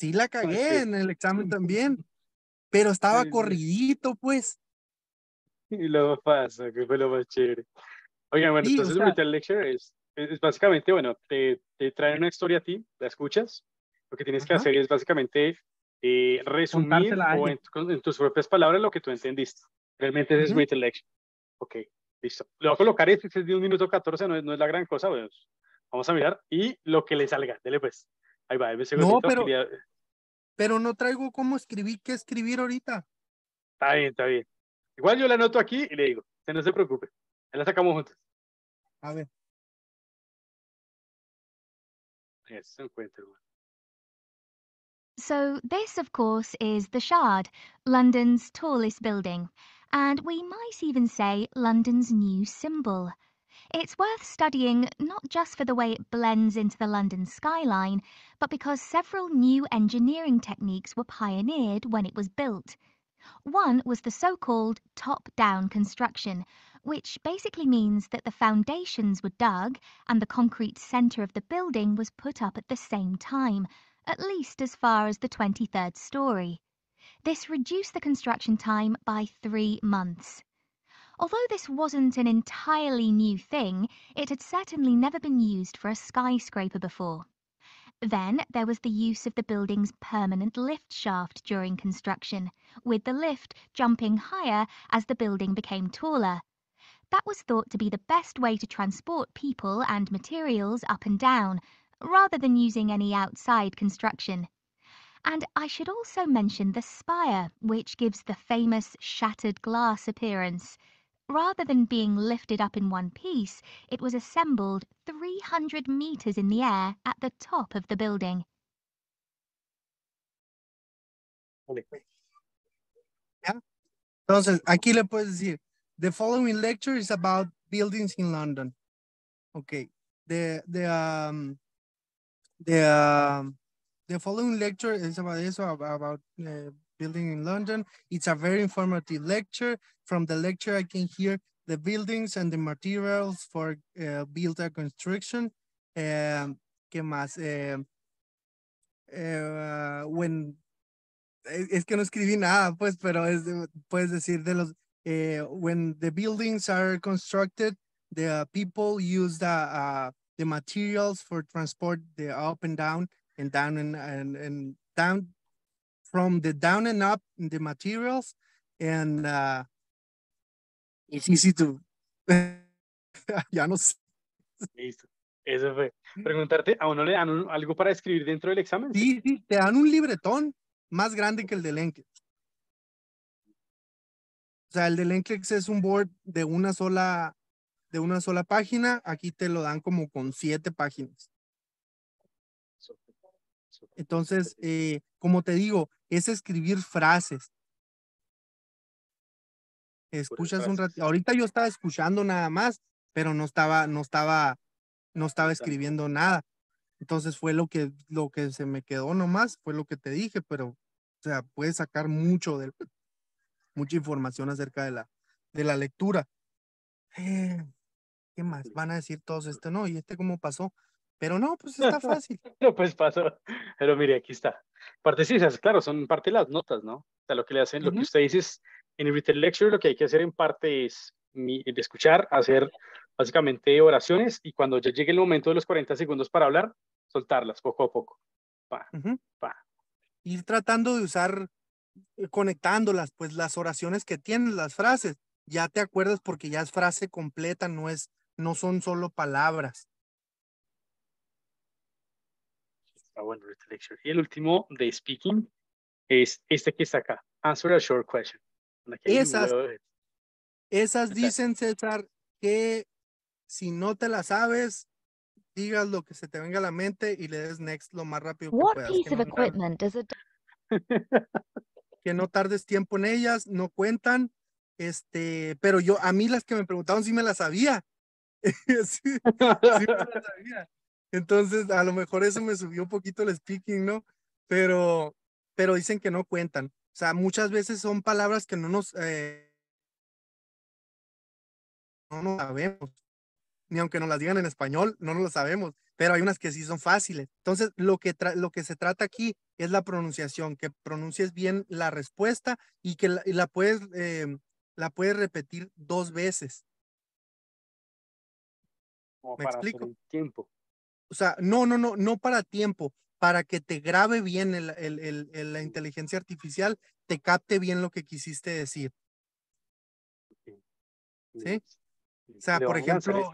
sí la cagué en el examen también, pero estaba corridito, pues. Y luego pasa, que fue lo más chévere. Oigan, bueno, entonces o sea, Lecture es, es, básicamente, bueno, te, te traen una historia a ti, la escuchas, lo que tienes que hacer es básicamente eh, resumir en, tus propias palabras lo que tú entendiste. Realmente ese es Lecture. Ok, listo. Lo voy a colocar es de un minuto 14, no es, no es la gran cosa, bueno, pues, vamos a mirar y lo que le salga, Dale, pues. Ahí va, segundito. no, pero, pero no traigo cómo escribir, qué escribir ahorita. Está bien, está bien. Igual yo la anoto aquí y le digo, se no se preocupe, la sacamos juntos. A ver. Eso So this, of course, is the Shard, London's tallest building, and we might even say London's new symbol. It's worth studying not just for the way it blends into the London skyline, but because several new engineering techniques were pioneered when it was built. One was the so-called top-down construction, which basically means that the foundations were dug and the concrete centre of the building was put up at the same time, at least as far as the 23rd storey. This reduced the construction time by three months. Although this wasn't an entirely new thing, it had certainly never been used for a skyscraper before. Then there was the use of the building's permanent lift shaft during construction, with the lift jumping higher as the building became taller. That was thought to be the best way to transport people and materials up and down, rather than using any outside construction. And I should also mention the spire, which gives the famous shattered glass appearance. Rather than being lifted up in one piece, it was assembled 300 metres in the air at the top of the building. Yeah. Entonces, aquí le puedes decir, the following lecture is about buildings in London. Okay. The, the, um, the, um, the following lecture is about this, about uh, building in London. It's a very informative lecture. From the lecture, I can hear the buildings and the materials for uh, construction. Um, ¿Qué más? Um, uh, when, eh, es que no escribí nada, pues, pero es, puedes decir de los, uh, when the buildings are constructed, the people use the, uh, the materials for transport the up and down and down and, and, and down from the down and up in the materials and uh, it's easy to ya no sé. Listo. Eso fue. Preguntarte, ¿a uno le dan algo para escribir dentro del examen? Sí, sí, te dan un libretón más grande que el de Enclex. O sea, el de Enclex es un board de una sola de una sola página, aquí te lo dan como con siete páginas. Entonces, eh, como te digo, es escribir frases. Escuchas un ratito. Ahorita yo estaba escuchando nada más, pero no estaba, no estaba, no estaba escribiendo nada. Entonces fue lo que, lo que se me quedó nomás, fue lo que te dije, pero, o sea, puedes sacar mucho de, mucha información acerca de la, de la lectura. Eh, ¿Qué más van a decir todos pues esto? No, ¿y este cómo pasó? Pero no, pues está fácil. no, pues pasó. Pero mire, aquí está. partecisas claro, son parte de las notas, ¿no? O sea, lo que le hacen, lo que usted dice es, en el written Lecture lo que hay que hacer en parte es escuchar, hacer básicamente oraciones y cuando ya llegue el momento de los 40 segundos para hablar, soltarlas poco a poco. Pa, pa. Ir tratando de usar, eh, conectándolas, pues las oraciones que tienen, las frases, ya te acuerdas porque ya es frase completa, no es, no son solo palabras. Ah, y el último de speaking es este que está acá. Answer a short question. Esas, esas dicen, César, que si no te las sabes, digas lo que se te venga a la mente y le des next lo más rápido que puedas. Piece que, no que no tardes tiempo en ellas, no cuentan. Este, pero yo, a mí las que me preguntaron si me las sabía. sí, sí me las sabía. Entonces, a lo mejor eso me subió un poquito el speaking, ¿no? Pero, pero dicen que no cuentan. O sea, muchas veces son palabras que no nos, eh, no nos sabemos. Ni aunque nos las digan en español, no nos las sabemos. Pero hay unas que sí son fáciles. Entonces, lo que, lo que se trata aquí es la pronunciación, que pronuncies bien la respuesta y que la, puedes, em, la puedes repetir dos veces. ¿Me explico? tiempo o sea, no, no, no, no para tiempo, para que te grabe bien el, el, el, la inteligencia artificial, te capte bien lo que quisiste decir. ¿Sí? O sea, por ejemplo,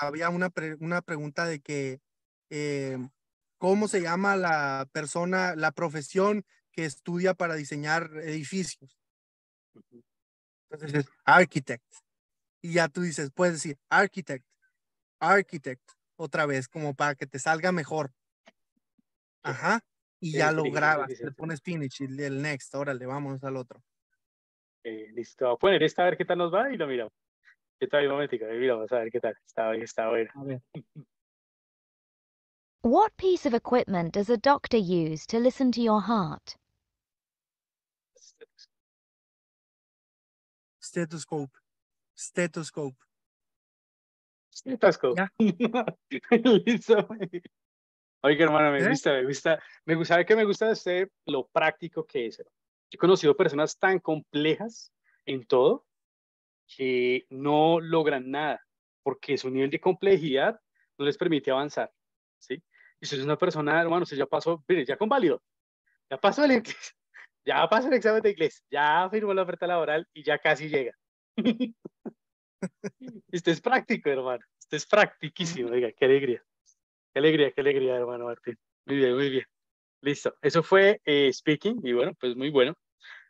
había una, una pregunta de que, em, ¿cómo se llama la persona, la profesión que estudia para diseñar edificios? Entonces es architect. Y ya tú dices, puedes decir architect, architect, otra vez, como para que te salga mejor. Ajá. Y ya lo grabas, le pones finish y el next, órale, vamos al otro. Eh, listo, a poner esta a ver qué tal nos va y lo miramos. Yo todavía momentico, vamos a ver qué tal. Está bien, está bien. A ver. What piece of equipment does a doctor use to listen to your heart? Stethoscope. Stethoscope. Listo. Oiga, hermano, me ¿Eh? gusta, me gusta. Me gusta que me gusta de usted lo práctico que es. He conocido personas tan complejas en todo que no logran nada porque su nivel de complejidad no les permite avanzar. ¿sí? Y si es una persona, hermano, usted ya pasó, mire, ya válido. ya pasó el inglés, ya pasó el examen de inglés, ya firmó la oferta laboral y ya casi llega. este es práctico, hermano. este es practiquísimo. diga qué alegría. Qué alegría, qué alegría, hermano Martín. Muy bien, muy bien. Listo. Eso fue eh, speaking y bueno, pues muy bueno.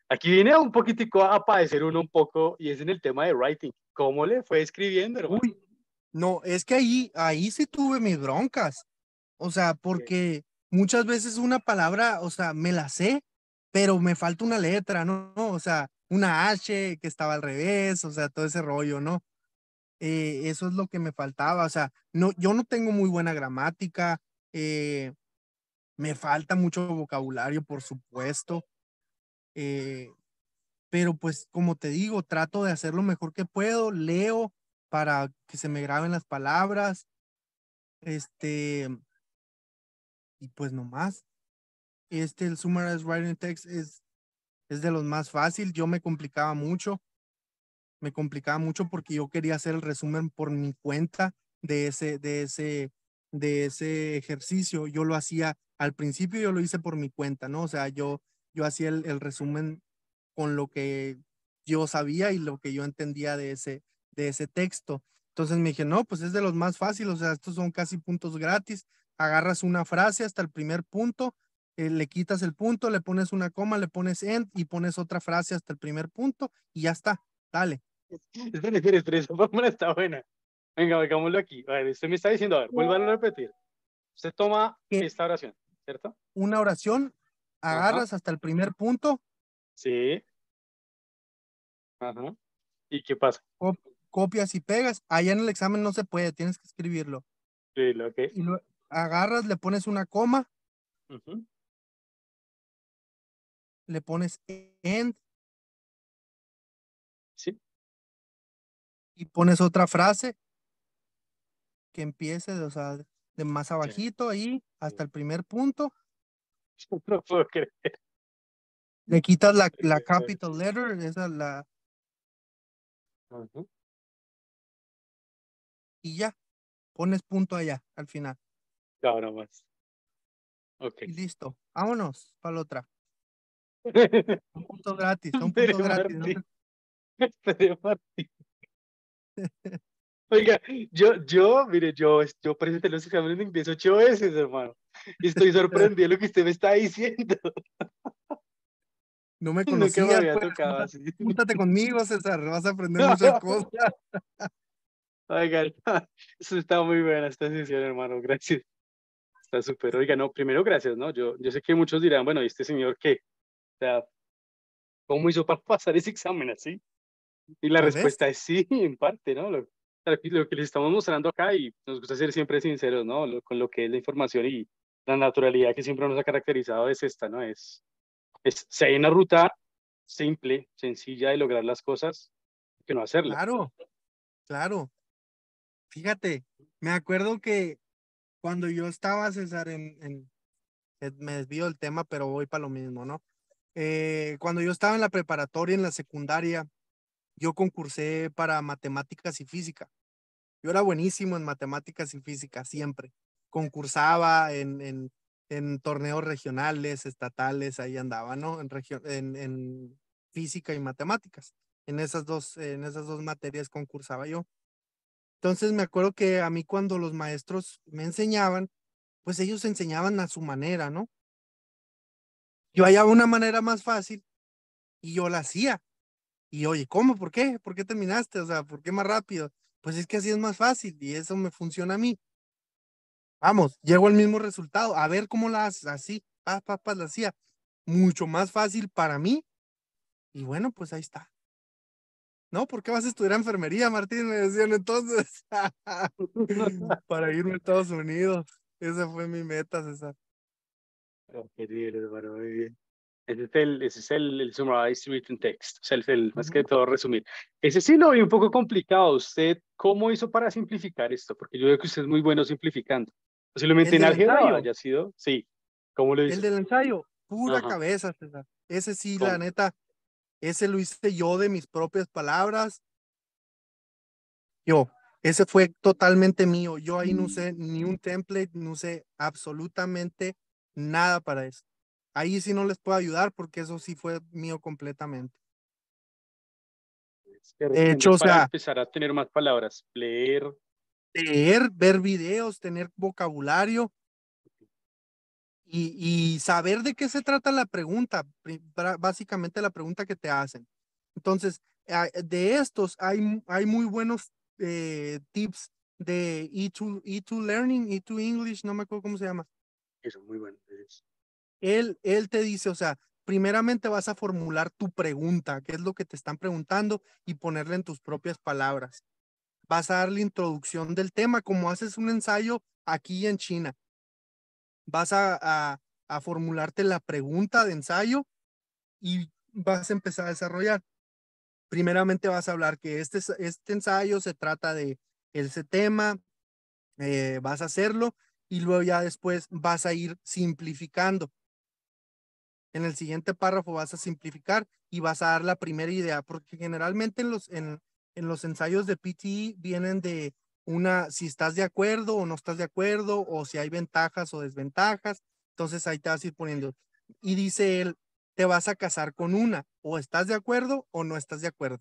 Aquí viene un poquitico a padecer uno un poco y es en el tema de writing. ¿Cómo le fue escribiendo, Uy, no, es que ahí, ahí sí tuve mis broncas. O sea, porque muchas veces una palabra, o sea, me la sé, pero me falta una letra, ¿no? O sea, una H que estaba al revés, o sea, todo ese rollo, ¿no? Eh, eso es lo que me faltaba, o sea, no, yo no tengo muy buena gramática, eh, me falta mucho vocabulario, por supuesto, eh, pero pues como te digo, trato de hacer lo mejor que puedo, leo para que se me graben las palabras, este, y pues nomás, este, el Summarized Writing Text es es de los más fácil. Yo me complicaba mucho, me complicaba mucho porque yo quería hacer el resumen por mi cuenta de ese, de ese, de ese ejercicio. Yo lo hacía al principio, yo lo hice por mi cuenta, ¿no? O sea, yo, yo hacía el, resumen con lo que yo sabía y lo que yo entendía de ese, de ese texto. Entonces me dije, no, pues es de los más fáciles, o sea, estos son casi puntos gratis. Agarras una frase hasta el primer punto, eh, le quitas el punto, le pones una coma, le pones end y pones otra frase hasta el primer punto y ya está. Dale. Espera, espera, espera, esa está buena. Venga, vengámoslo aquí. usted me está diciendo, a ver, vuelvan a repetir. Usted toma esta oración, ¿cierto? Una oración, agarras hasta el primer punto. Sí. Ajá. ¿Y qué pasa? copias y pegas. Allá en el examen no se puede, tienes que escribirlo. Sí, lo que agarras, le pones una coma le pones end. Sí. Y pones otra frase que empiece, o sea, de más abajito ahí hasta el primer punto. No puedo creer. Le quitas la, la capital letter, esa la. Y ya, pones punto allá al final. Ahora más. Ok. Y listo, vámonos para la otra. un punto gratis, un punto gratis. Oiga, yo, yo, mire, yo, yo presenté los exámenes en inglés veces, hermano. Y estoy sorprendido de lo que usted me está diciendo. No me conocía. No me había pues, tocado así. Júntate conmigo, César, vas a aprender muchas cosas. Oiga, eso está muy buena esta sesión, hermano, gracias. Está súper. Oiga, no, primero gracias, ¿no? Yo, yo sé que muchos dirán, bueno, ¿y este señor qué? O sea, ¿cómo hizo para pasar ese examen así? Y la respuesta es sí, en parte, ¿no? Lo, lo, que les estamos mostrando acá y nos gusta ser siempre sinceros, ¿no? con lo que es la información y la naturalidad que siempre nos ha caracterizado es esta, ¿no? Es, es si hay una ruta simple, sencilla de lograr las cosas, que no hacerla. Claro, claro. Fíjate, me acuerdo que cuando yo estaba, César, en, en me desvío el tema, pero voy para lo mismo, ¿no? Eh, cuando yo estaba en la preparatoria, en la secundaria, yo concursé para matemáticas y física. Yo era buenísimo en matemáticas y física, siempre. Concursaba en, en, torneos regionales, estatales, ahí andaba, ¿no? En, en física y matemáticas. en esas dos materias concursaba yo. Entonces me acuerdo que a mí cuando los maestros me enseñaban, pues ellos enseñaban a su manera, ¿no? Yo hallaba una manera más fácil y yo la hacía. Y oye, ¿cómo? ¿Por qué? ¿Por qué terminaste? O sea, ¿por qué más rápido? Pues es que así es más fácil y eso me funciona a mí. Vamos, llego al mismo resultado. A ver cómo la haces. Así, paz, la hacía. Mucho más fácil para mí. Y bueno, pues ahí está. No, ¿por qué vas a estudiar enfermería, Martín? Me decían entonces. para irme a Estados Unidos. Esa fue mi meta, César. Ese es el, es el, Summarized Written Text, o sea, el, más que todo resumir. Ese sí lo vi un poco complicado. ¿Usted cómo hizo para simplificar esto? Porque yo veo que usted es muy bueno simplificando. Posiblemente en álgebra haya sido, sí. ¿Cómo lo hizo? El del ensayo, pura cabeza, Ese sí, la neta, ese lo hice yo de mis propias palabras. Yo, ese fue totalmente mío. Yo ahí no mm. usé ni un template, no sé absolutamente nada para eso. Ahí sí no les puedo ayudar porque eso sí fue mío completamente. De hecho, o sea, empezar a tener más palabras, leer. Leer, ver videos, tener vocabulario y, y saber de qué se trata la pregunta, básicamente la pregunta que te hacen. Entonces, de estos hay, hay muy buenos eh, tips de E2, e, e Learning, E2 English, no me acuerdo cómo se llama. Eso, muy bueno. Él, te dice, o sea, primeramente vas a formular tu pregunta, qué es lo que te están preguntando y ponerle en tus propias palabras. Vas a dar la introducción del tema, como haces un ensayo aquí en China. Vas a, formularte la pregunta de ensayo y vas a empezar a desarrollar. Primeramente vas a hablar que este, este ensayo se trata de ese tema, eh, vas a hacerlo y luego ya después vas a ir simplificando en el siguiente párrafo vas a simplificar y vas a dar la primera idea, porque generalmente en los, en, en los ensayos de PTE vienen de una, si estás de acuerdo o no estás de acuerdo, o si hay ventajas o desventajas, entonces ahí te vas a ir poniendo. Y dice él, te vas a casar con una, o estás de acuerdo o no estás de acuerdo.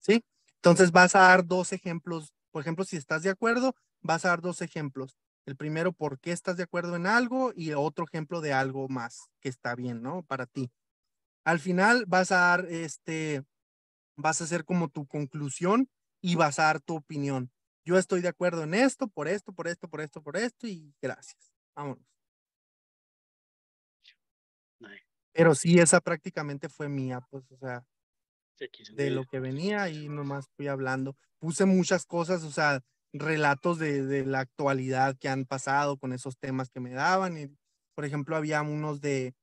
¿Sí? Entonces vas a dar dos ejemplos. Por ejemplo, si estás de acuerdo, vas a dar dos ejemplos. El primero, ¿por qué estás de acuerdo en algo? Y otro ejemplo de algo más que está bien, ¿no? Para ti. Al final vas a dar, este, vas a hacer como tu conclusión y vas a dar tu opinión. Yo estoy de acuerdo en esto, por esto, por esto, por esto, por esto y gracias. Vámonos. Pero sí, esa prácticamente fue mía, pues, o sea, de lo que venía y nomás fui hablando. Puse muchas cosas, o sea, relatos de, la actualidad que han pasado con esos temas que me daban. Y, por ejemplo, había unos de,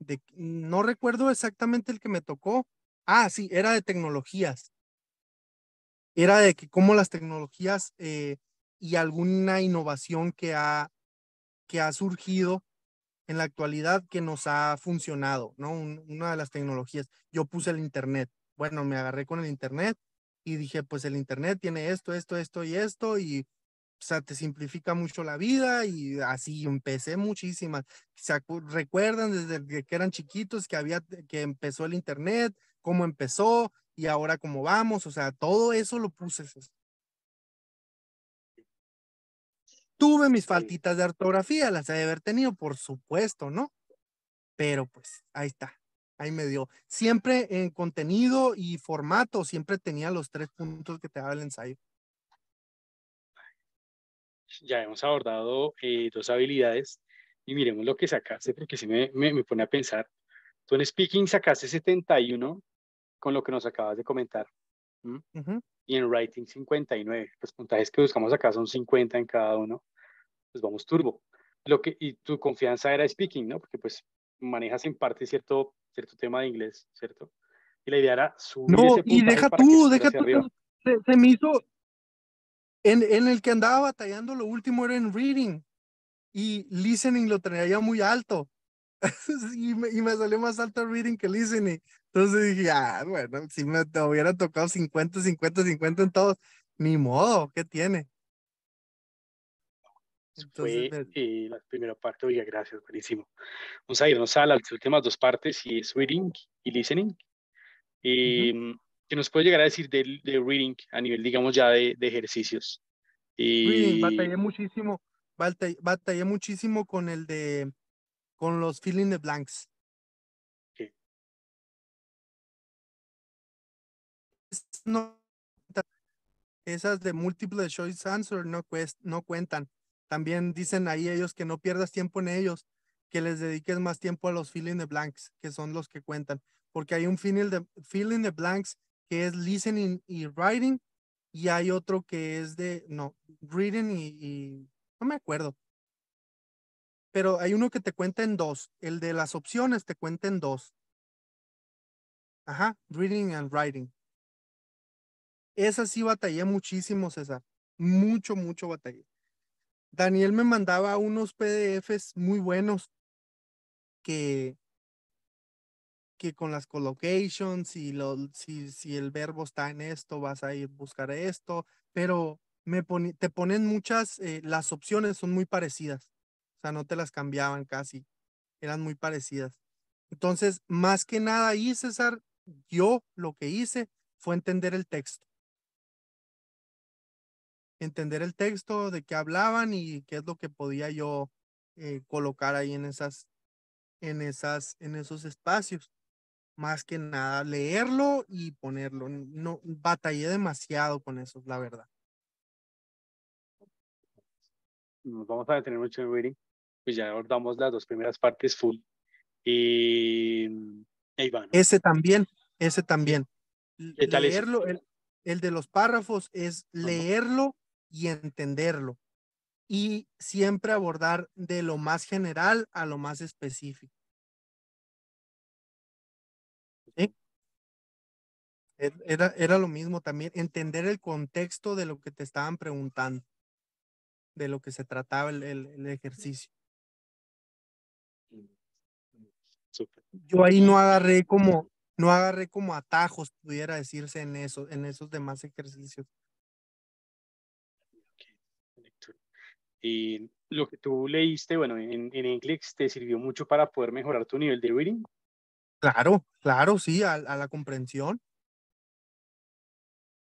de, no recuerdo exactamente el que me tocó. Ah, sí, era de tecnologías. Era de que cómo las tecnologías eh, y alguna innovación que ha, que ha surgido en la actualidad que nos ha funcionado, ¿no? una de las tecnologías. Yo puse el Internet. Bueno, me agarré con el Internet y dije, pues el Internet tiene esto, esto, esto y esto, y o sea, te simplifica mucho la vida y así empecé muchísimas. recuerdan desde que eran chiquitos que había que empezó el internet, cómo empezó y ahora cómo vamos? O sea, todo eso lo puse. Tuve mis faltitas de ortografía, las he de haber tenido, por supuesto, ¿no? Pero pues ahí está ahí me dio. Siempre en contenido y formato, siempre tenía los tres puntos que te daba el ensayo. Ya hemos abordado eh, dos habilidades y miremos lo que sacaste, porque si me, me, pone a pensar. Tú en Speaking sacaste 71 con lo que nos acabas de comentar. Y en Writing 59. Los pues, puntajes que buscamos acá son 50 en cada uno. Pues vamos turbo. Lo que, y tu confianza era Speaking, ¿no? Porque pues manejas en parte cierto cierto tema de inglés, ¿cierto? Y la idea era subir No, y deja tú, deja tú. Se, me hizo. En, en el que andaba batallando, lo último era en reading. Y listening lo traía muy alto. y, me, y, me, salió más alto reading que listening. Entonces dije, ah, bueno, si me hubiera tocado 50, 50, 50 en todos, ni modo, ¿qué tiene? fue eh, la primera parte, oiga, gracias, buenísimo. Vamos a irnos a las últimas dos partes, y es reading y listening. Eh, ¿Qué nos puede llegar a decir de, reading a nivel, digamos, ya de, ejercicios? y batallé muchísimo, batallé, batallé, muchísimo con el de, con los filling the blanks. esas de multiple choice answer no, no cuentan también dicen ahí ellos que no pierdas tiempo en ellos, que les dediques más tiempo a los fill in the blanks, que son los que cuentan, porque hay un fill in the, blanks que es listening y writing, y hay otro que es de, no, reading y, y no me acuerdo. Pero hay uno que te cuenta en dos, el de las opciones te cuenta en dos. Ajá, reading and writing. Esa sí batallé muchísimo, César. Mucho, mucho batallé. Daniel me mandaba unos PDFs muy buenos que, con las collocations y lo, si, el verbo está en esto, vas a ir a buscar esto, pero me te ponen muchas, eh, las opciones son muy parecidas, o sea, no te las cambiaban casi, eran muy parecidas. Entonces, más que nada ahí, César, yo lo que hice fue entender el texto entender el texto, de qué hablaban y qué es lo que podía yo eh, colocar ahí en esas, en esas, en esos espacios. Más que nada leerlo y ponerlo. No batallé demasiado con eso, la verdad. Nos vamos a detener mucho en reading. Pues ya abordamos las dos primeras partes full. Y Ese también, ese también. leerlo, el, el, de los párrafos es leerlo y entenderlo. Y siempre abordar de lo más general a lo más específico. E, era, era lo mismo también, entender el contexto de lo que te estaban preguntando, de lo que se trataba el, ejercicio. Yo ahí no agarré como, no agarré como atajos, pudiera decirse en eso, en esos demás ejercicios. Y eh, lo que tú leíste, bueno, en, en te sirvió mucho para poder mejorar tu nivel de reading. Claro, claro, sí, a, la comprensión.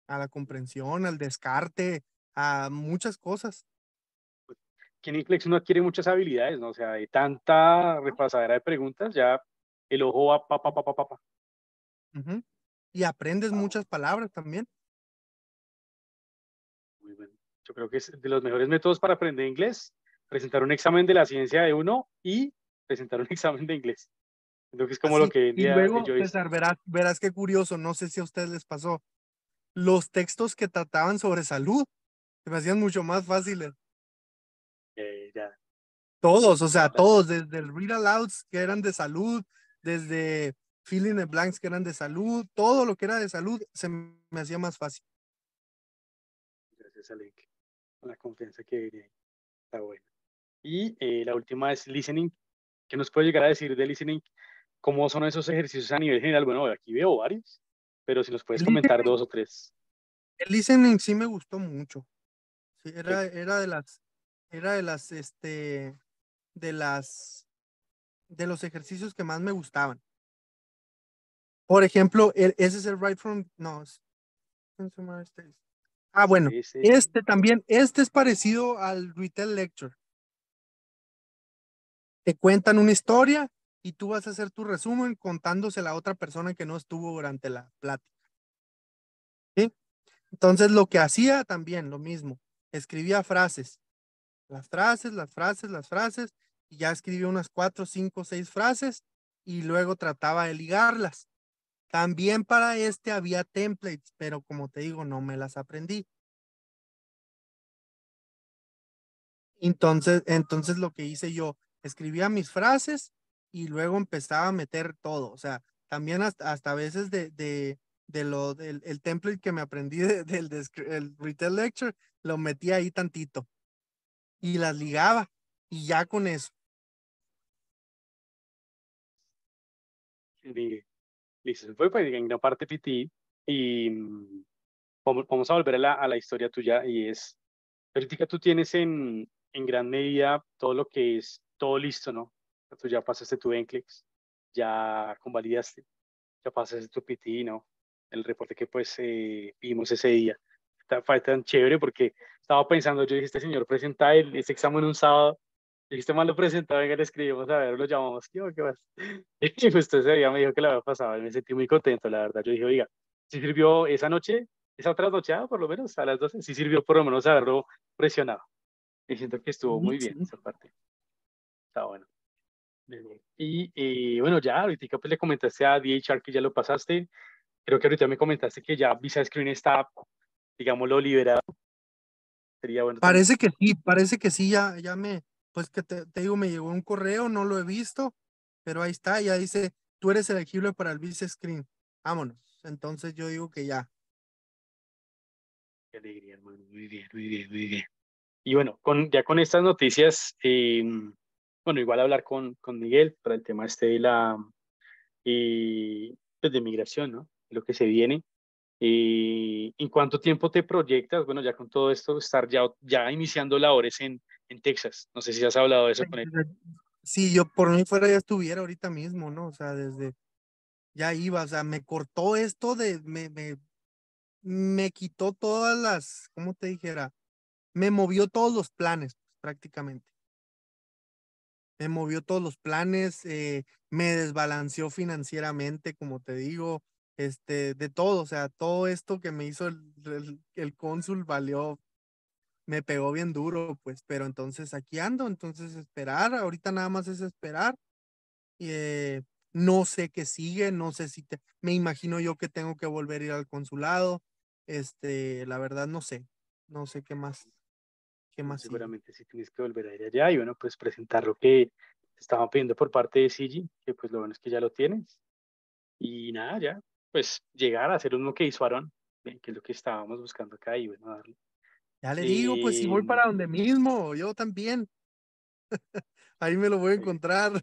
A la comprensión, al descarte, a muchas cosas. Que en uno adquiere muchas habilidades, ¿no? O sea, de tanta repasadera de preguntas, ya el ojo va pa, pa, pa, pa, pa. pa. Y aprendes muchas palabras también. Yo creo que es de los mejores métodos para aprender inglés, presentar un examen de la ciencia de uno y presentar un examen de inglés. Creo que es como lo que Y luego, yo verás, verás qué curioso, no sé si a ustedes les pasó, los textos que trataban sobre salud se me hacían mucho más fáciles. Eh, ya. Todos, o sea, todos, desde el read alouds que eran de salud, desde filling the blanks que eran de salud, todo lo que era de salud se me hacía más fácil. Gracias, Alec la confianza que está buena. Y eh, la última es listening. ¿Qué nos puede llegar a decir de listening? ¿Cómo son esos ejercicios a nivel general? Bueno, aquí veo varios, pero si nos puedes comentar dos o tres. El listening sí me gustó mucho. era, era de las, era de las, este, de las, de los ejercicios que más me gustaban. Por ejemplo, ese es el right from, no, es, Ah, bueno, este también, este es parecido al Retail Lecture. Te cuentan una historia y tú vas a hacer tu resumen contándose a otra persona que no estuvo durante la plática. ¿Sí? Entonces lo que hacía también, lo mismo, escribía frases, las frases, las frases, las frases, y ya escribía unas cuatro, cinco, seis frases y luego trataba de ligarlas. También para este había templates, pero como te digo, no me las aprendí. Entonces, entonces lo que hice yo, escribía mis frases y luego empezaba a meter todo. O sea, también hasta, a veces de, de, de lo, del el template que me aprendí del retail lecture, lo metí ahí tantito y las ligaba y ya con eso. Sí. Listo, gran en parte PT y mm, vamos a volver a la, historia tuya y es, ahorita tú tienes en, en gran medida todo lo que es, todo listo, ¿no? Tú ya pasaste tu NCLEX, ya convalidaste, ya pasaste tu PT, ¿no? El reporte que pues eh, vimos ese día. Fue tan chévere porque estaba pensando, yo dije, este señor presenta el, ese examen un sábado este mal lo presentaba venga, le escribimos a ver, lo llamamos, ¿qué, qué más? Y usted pues ese día me dijo que la había pasado, y me sentí muy contento, la verdad. Yo dije, oiga, si sirvió esa noche, esa otra noche por lo menos, a las 12, sí sirvió por lo menos haberlo presionado. Y siento que estuvo muy bien esa parte. Está bueno. Y, eh, bueno, ya ahorita pues le comentaste a DHR que ya lo pasaste. Creo que ahorita me comentaste que ya Visa Screen está, digámoslo, liberado. Sería bueno. Parece que sí, parece que sí, ya, ya me, pues que te, digo, me llegó un correo, no lo he visto, pero ahí está, ya dice, tú eres elegible para el vice screen, vámonos. Entonces yo digo que ya. Qué alegría, hermano, muy bien, muy bien, muy bien. Y bueno, con, ya con estas noticias, eh, bueno, igual hablar con, con, Miguel para el tema este de la, y eh, pues, de migración, ¿no? Lo que se viene. y eh, ¿En cuánto tiempo te proyectas? Bueno, ya con todo esto, estar ya, ya iniciando labores en, en Texas. No sé si has hablado de eso con Sí, yo por mí fuera ya estuviera ahorita mismo, ¿no? O sea, desde ya iba, o sea, me cortó esto de, me, me, me quitó todas las, ¿cómo te dijera? Me movió todos los planes, prácticamente. Me movió todos los planes, eh, me desbalanceó financieramente, como te digo, este, de todo, o sea, todo esto que me hizo el, el cónsul valió me pegó bien duro, pues, pero entonces aquí ando, entonces esperar, ahorita nada más es esperar. Eh, no sé qué sigue, no sé si me imagino yo que tengo que volver a ir al consulado. Este, la verdad no sé, no sé qué más. ¿Qué más Seguramente si tienes que volver a ir allá y bueno, pues presentar lo que te estaban pidiendo por parte de CG, que pues lo bueno es que ya lo tienes. Y nada, ya, pues llegar a hacer uno que hizo que es lo que estábamos buscando acá y bueno, darle. Ya le digo, pues si voy para donde mismo, yo también. Ahí me lo voy a encontrar.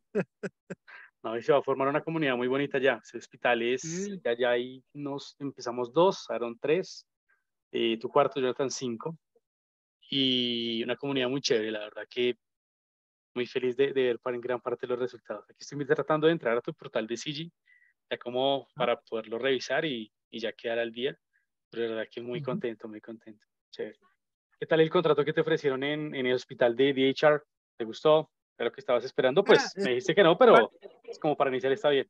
No, se va a formar una comunidad muy bonita ya. Ese hospital es, ya, ya ahí nos empezamos dos, Aaron tres, eh, tu cuarto, están cinco. Y una comunidad muy chévere, la verdad que muy feliz de, ver para en gran parte los resultados. Aquí estoy tratando de entrar a tu portal de CG, ya como para poderlo revisar y, ya quedar al día. Pero la verdad que muy contento, muy contento. Chévere. ¿Qué tal el contrato que te ofrecieron en, el hospital de DHR? ¿Te gustó? ¿Era lo que estabas esperando? Pues me este, dijiste que no, pero es pues, como para iniciar está bien.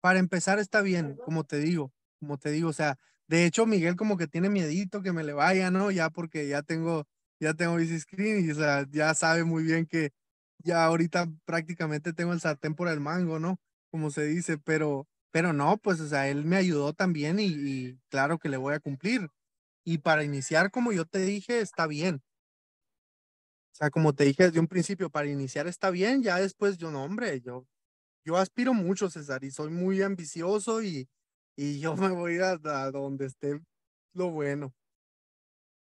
Para empezar está bien, como te digo, como te digo, o sea, de hecho Miguel como que tiene miedito que me le vaya, ¿no? Ya porque ya tengo, ya tengo easy screen y o sea, ya sabe muy bien que ya ahorita prácticamente tengo el sartén por el mango, ¿no? Como se dice, pero, pero no, pues, o sea, él me ayudó también y, y claro que le voy a cumplir. Y para iniciar, como yo te dije, está bien. O sea, como te dije desde un principio, para iniciar está bien, ya después yo no, hombre, yo, yo aspiro mucho, César, y soy muy ambicioso y, y yo me voy hasta donde esté lo bueno.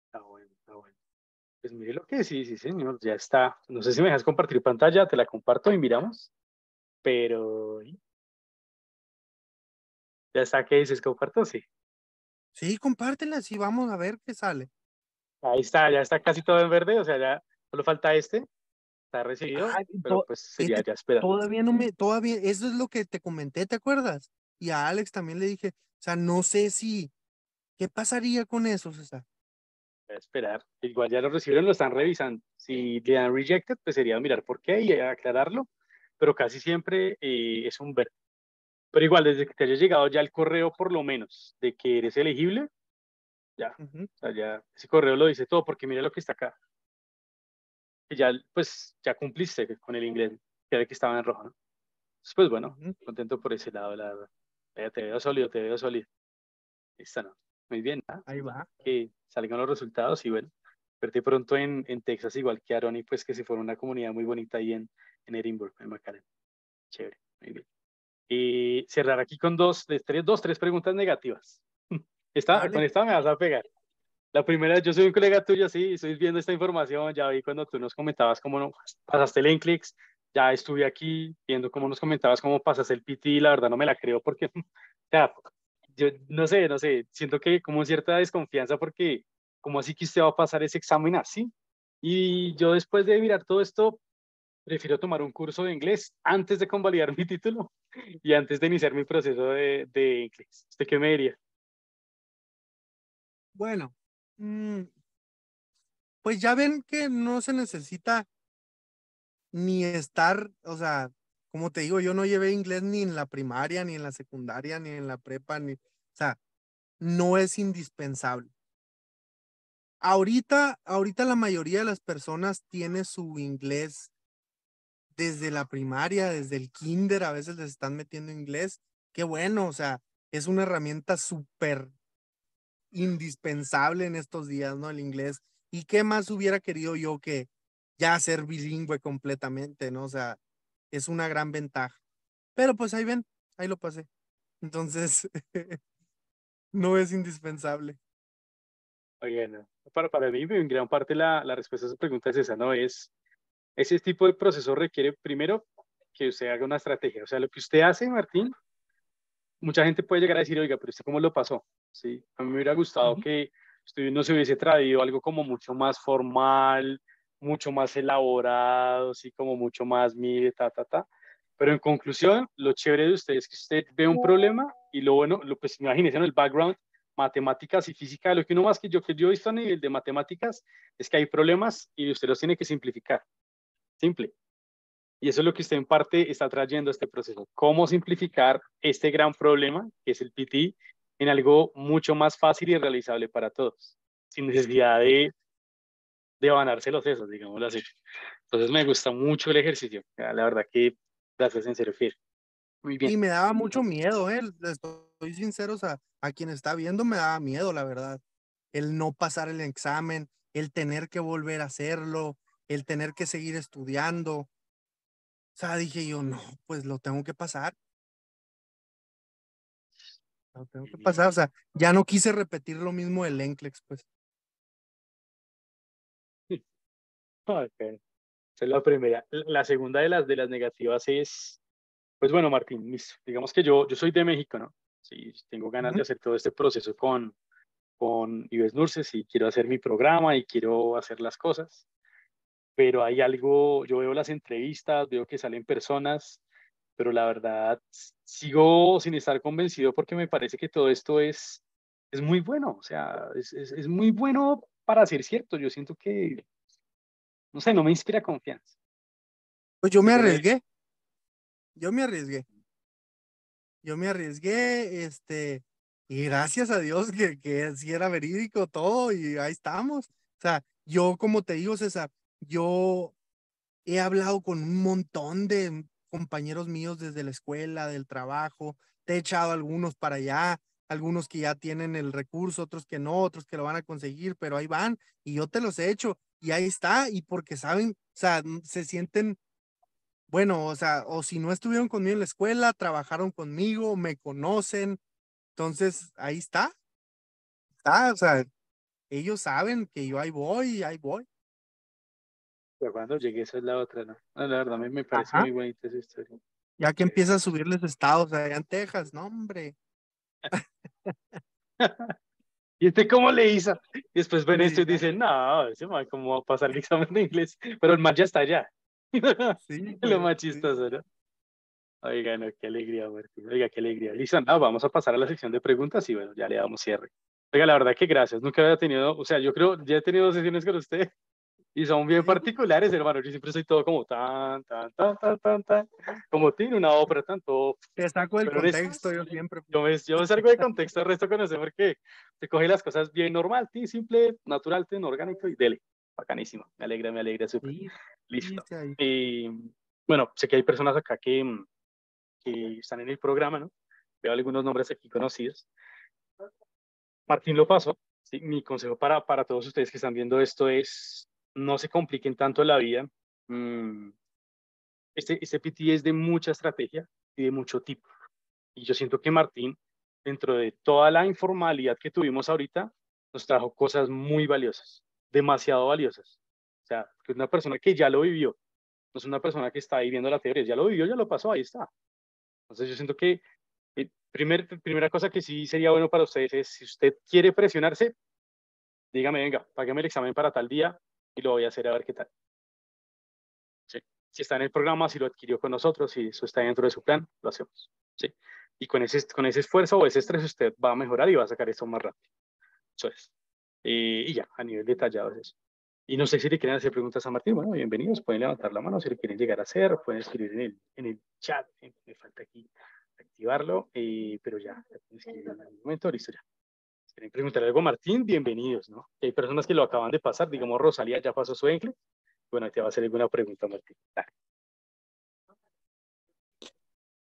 Está bueno, está bueno. Pues mire lo que sí, sí, señor, ya está. No sé si me dejas compartir pantalla, te la comparto y miramos. Pero. Ya está, ¿qué dices? ¿Comparto? Sí. Sí, compártelas y vamos a ver qué sale. Ahí está, ya está casi todo en verde, o sea, ya solo falta este. Está recibido, pero pues sería ya esperado. Todavía no me, todavía, eso es lo que te comenté, ¿te acuerdas? Y a Alex también le dije, o sea, no sé si, ¿qué pasaría con eso, César? A esperar, igual ya lo recibieron, lo están revisando. Si le han rejected, pues sería mirar por qué y aclararlo, pero casi siempre eh, es un verde. Pero igual, desde que te haya llegado ya el correo, por lo menos, de que eres elegible, ya, o sea, ya ese correo lo dice todo, porque mira lo que está acá. Y ya, pues, ya cumpliste con el inglés, que era que estaba en rojo, ¿no? pues bueno, contento por ese lado, la te veo sólido, te veo sólido. Está, ¿no? Muy bien. Ahí va. Que salgan los resultados y bueno, verte pronto en, en Texas, igual que Aaron, y pues que se fuera una comunidad muy bonita ahí en, en Edinburgh, en McAllen. Chévere, muy bien y cerrar aquí con dos, tres, dos, tres preguntas negativas. con esta me vas a pegar. La primera, yo soy un colega tuyo, sí, estoy viendo esta información, ya vi cuando tú nos comentabas cómo no, pasaste el NCLEX, ya estuve aquí viendo cómo nos comentabas cómo pasaste el PT, y la verdad no me la creo porque, o sea, yo no sé, no sé, siento que como cierta desconfianza porque, como así que usted va a pasar ese examen así? Y yo después de mirar todo esto, prefiero tomar un curso de inglés antes de convalidar mi título y antes de iniciar mi proceso de, de inglés, ¿usted qué me diría? Bueno, mm, pues ya ven que no se necesita ni estar, o sea, como te digo, yo no llevé inglés ni en la primaria, ni en la secundaria, ni en la prepa, ni, o sea, no es indispensable. Ahorita, ahorita la mayoría de las personas tiene su inglés desde la primaria, desde el kinder, a veces les están metiendo inglés. Qué bueno, o sea, es una herramienta súper indispensable en estos días, ¿no? El inglés. ¿Y qué más hubiera querido yo que ya ser bilingüe completamente, ¿no? O sea, es una gran ventaja. Pero pues ahí ven, ahí lo pasé. Entonces, no es indispensable. Oye, Para, para mí, en gran parte la, la respuesta a esa pregunta es esa, ¿no? Es ese tipo de proceso requiere primero que usted haga una estrategia. O sea, lo que usted hace, Martín, mucha gente puede llegar a decir, oiga, pero usted cómo lo pasó. Sí, a mí me hubiera gustado que usted no se hubiese traído algo como mucho más formal, mucho más elaborado, así como mucho más mire, ta, ta, ta. Pero en conclusión, lo chévere de usted es que usted ve un problema y lo bueno, lo, pues imagínense en el background, matemáticas y física, lo que uno más que yo, que yo he visto a nivel de matemáticas es que hay problemas y usted los tiene que simplificar. Simple. Y eso es lo que usted en parte está trayendo a este proceso. Cómo simplificar este gran problema, que es el PT, en algo mucho más fácil y realizable para todos, sin necesidad de, de banarse los sesos, digámoslo así. Entonces me gusta mucho el ejercicio. Ah, la verdad que gracias en serio, Muy bien. Y me daba mucho miedo, ¿eh? Les estoy sincero, a a quien está viendo me daba miedo, la verdad. El no pasar el examen, el tener que volver a hacerlo, el tener que seguir estudiando. O sea, dije yo, no, pues lo tengo que pasar. Lo tengo que pasar, o sea, ya no quise repetir lo mismo del Enclex, pues. Ah, Esa es la primera. La segunda de las, de las negativas es, pues bueno, Martín, digamos que yo, yo soy de México, ¿no? Sí, tengo ganas de hacer todo este proceso con, con Ives Nurses y quiero hacer mi programa y quiero hacer las cosas pero hay algo, yo veo las entrevistas, veo que salen personas, pero la verdad sigo sin estar convencido porque me parece que todo esto es, es muy bueno, o sea, es, es, muy bueno para ser cierto. Yo siento que, no sé, no me inspira confianza. Pues yo me arriesgué, yo me arriesgué, yo me arriesgué, este, y gracias a Dios que, que era verídico todo y ahí estamos. O sea, yo como te digo, César, yo he hablado con un montón de compañeros míos desde la escuela, del trabajo, te he echado algunos para allá, algunos que ya tienen el recurso, otros que no, otros que lo van a conseguir, pero ahí van y yo te los he hecho y ahí está y porque saben, o sea, se sienten, bueno, o sea, o si no estuvieron conmigo en la escuela, trabajaron conmigo, me conocen, entonces ahí está, está, o sea, ellos saben que yo ahí voy, ahí voy cuando llegué, esa es la otra, ¿no? la verdad, a mí me parece muy bonita esa historia. Ya que empieza a subir los estados allá en Texas, no, hombre. ¿Y este cómo le hizo? después ven esto y dicen, no, ese ¿cómo va a pasar el examen de inglés? Pero el man ya está allá. Sí, Lo pues, más chistoso, Oiga, no, qué alegría, Oiga, qué alegría. Listo, vamos a pasar a la sección de preguntas y bueno, ya le damos cierre. Oiga, la verdad que gracias. Nunca había tenido, o sea, yo creo, ya he tenido sesiones con usted y son bien particulares, hermano. Yo siempre soy todo como tan, tan, tan, tan, tan, tan. Como tiene una obra, tanto. Te saco del contexto, yo siempre. Yo, me, yo salgo del contexto, el resto conoce porque te coge las cosas bien normal, ti, simple, natural, ten, orgánico y dele. Bacanísimo. Me alegra, me alegra, súper. Listo. y bueno, sé que hay personas acá que, que están en el programa, ¿no? Veo algunos nombres aquí conocidos. Martín lo paso Sí, mi consejo para, para todos ustedes que están viendo esto es no se compliquen tanto la vida. Mm, este, este PT e es de mucha estrategia y de mucho tipo. Y yo siento que Martín, dentro de toda la informalidad que tuvimos ahorita, nos trajo cosas muy valiosas, demasiado valiosas. O sea, que es una persona que ya lo vivió, no es una persona que está ahí viendo la teoría, ya lo vivió, ya lo pasó, ahí está. Entonces yo siento que eh, primera cosa que sí sería bueno para ustedes es, si usted quiere presionarse, dígame, venga, págame el examen para tal día, y lo voy a hacer a ver qué tal. Si está en el programa, si lo adquirió con nosotros, si eso está dentro de su plan, lo hacemos. ¿sí? Y con ese, con ese esfuerzo o ese estrés usted va a mejorar y va a sacar eso más rápido. Eso es. Y, ya, a nivel detallado es eso. Y no sé si le quieren hacer preguntas a Martín. Bueno, bienvenidos. Pueden levantar la mano si le quieren llegar a hacer. Pueden escribir en el, en el chat. Me falta aquí activarlo. Eh, pero ya, en momento. Listo, ya. Preguntarle preguntar algo, Martín, bienvenidos, ¿no? Hay personas que lo acaban de pasar, digamos, Rosalía ya pasó su inglés. Bueno, te va a hacer alguna pregunta, Martín.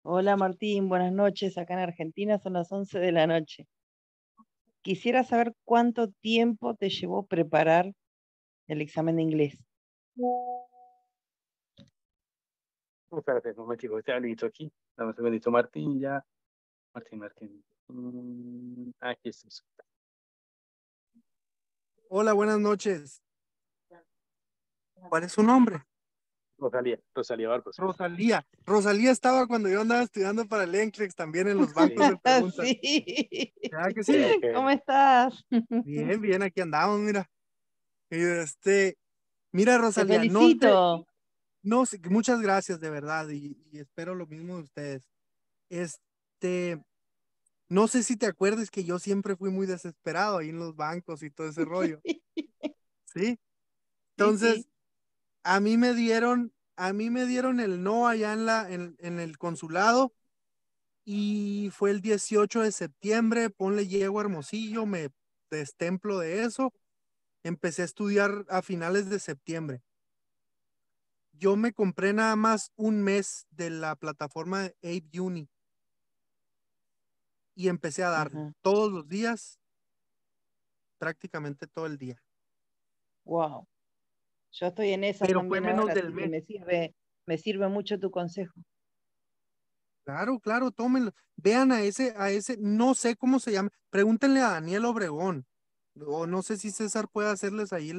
Hola, Martín, buenas noches. Acá en Argentina son las 11 de la noche. Quisiera saber cuánto tiempo te llevó preparar el examen de inglés. Espérate un momentito, te aquí. Dame un segundito, Martín, ya. Martín, Martín. Mm, aquí está. Hola, buenas noches. ¿Cuál es su nombre? Rosalía, Rosalía Barcos. Rosalía. Rosalía estaba cuando yo andaba estudiando para el Enclex también en los ah, bancos de preguntas. ¿Cómo estás? Bien, bien, aquí andamos, mira. Este, mira, Rosalía, te felicito. No, no, muchas gracias, de verdad, y, y espero lo mismo de ustedes. Este, no sé si te acuerdas que yo siempre fui muy desesperado ahí en los bancos y todo ese rollo. ¿Sí? Entonces, a mí me dieron, a mí me dieron el no allá en, la, en, el consulado y fue el 18 de septiembre, ponle llego a Hermosillo, me destemplo de eso. Empecé a estudiar a finales de septiembre. Yo me compré nada más un mes de la plataforma Ape Uni y empecé a dar todos los días, prácticamente todo el día. Wow. Yo estoy en esa. Pero Me sirve, me sirve mucho tu consejo. Claro, claro, tómenlo. Vean a ese, a ese, no sé cómo se llama. Pregúntenle a Daniel Obregón. O no sé si César puede hacerles ahí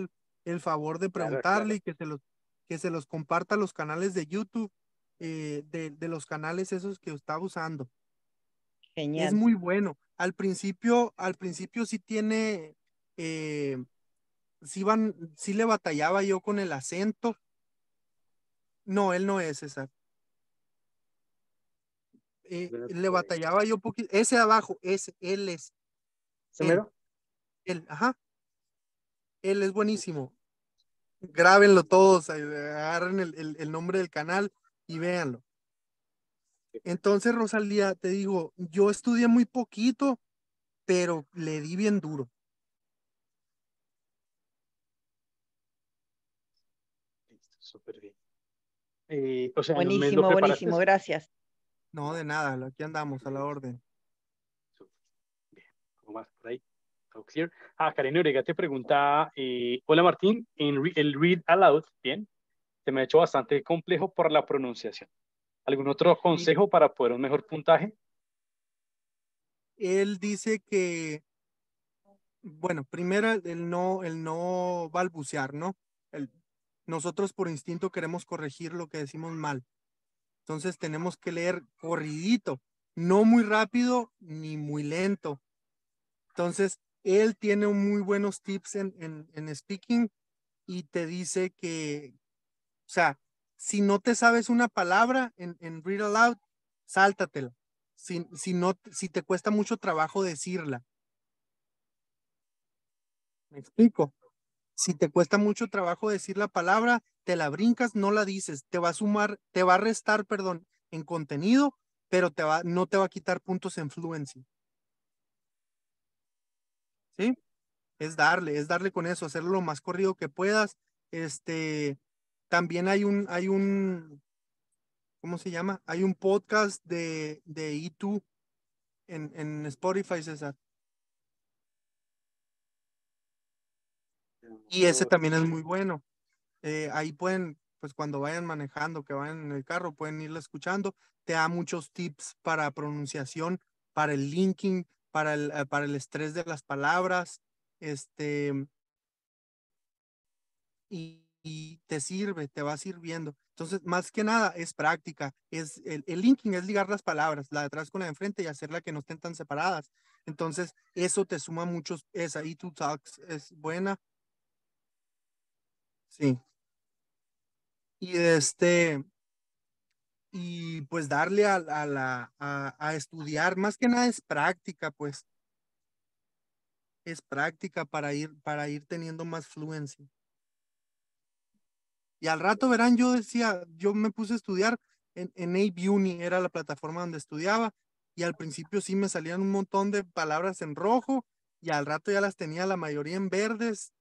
el, favor de preguntarle y que se los, que se los comparta los canales de YouTube, eh, de, de los canales esos que está usando. Es muy bueno. Al principio, al principio sí tiene, eh, sí, van, sí le batallaba yo con el acento. No, él no es César. Eh, le eh. batallaba yo un poquito. Ese abajo, ese, él es. ¿Se Él, él, ajá. Él es buenísimo. Grábenlo todos, agarren el, el nombre del canal y véanlo. Entonces, Rosalía, te digo, yo estudié muy poquito, pero le di bien duro. Listo, súper bien. Eh, buenísimo, buenísimo, gracias. No, de nada, aquí andamos, a la orden. Bien, más por ahí? Ah, Karen Orega te pregunta, eh, hola Martín, en el read aloud, bien, se me ha hecho bastante complejo por la pronunciación. ¿Algún otro consejo para poder un mejor puntaje? Él dice que, bueno, primero el no, el no balbucear, ¿no? nosotros por instinto queremos corregir lo que decimos mal. Entonces tenemos que leer corridito, no muy rápido ni muy lento. Entonces, él tiene muy buenos tips en, en, en speaking y te dice que, o sea, si no te sabes una palabra en, read aloud, sáltatela. Si, no, si te cuesta mucho trabajo decirla. ¿Me explico? Si te cuesta mucho trabajo decir la palabra, te la brincas, no la dices, te va a sumar, te va a restar, perdón, en contenido, pero te va, no te va a quitar puntos en fluency. ¿Sí? Es darle, es darle con eso, hacerlo lo más corrido que puedas. Este, también hay un, hay un, ¿cómo se llama? Hay un podcast de, de E2 en, en Spotify, César. Y ese también es muy bueno. Eh, ahí pueden, pues cuando vayan manejando, que vayan en el carro, pueden irla escuchando. Te da muchos tips para pronunciación, para el linking, para el, eh, para el estrés de las palabras. Este. Y, y te sirve, te va sirviendo. Entonces, más que nada es práctica, es el, linking es ligar las palabras, la de atrás con la de enfrente y hacerla que no estén tan separadas. Entonces, eso te suma muchos, es ahí tu talks es buena. Sí. Y este, y pues darle a, la, a estudiar, más que nada es práctica, pues. Es práctica para ir, para ir teniendo más fluencia. Y al rato verán, yo decía, yo me puse a estudiar en, en Ape Uni, era la plataforma donde estudiaba, y al principio sí me salían un montón de palabras en rojo, y al rato ya las tenía la mayoría en verdes.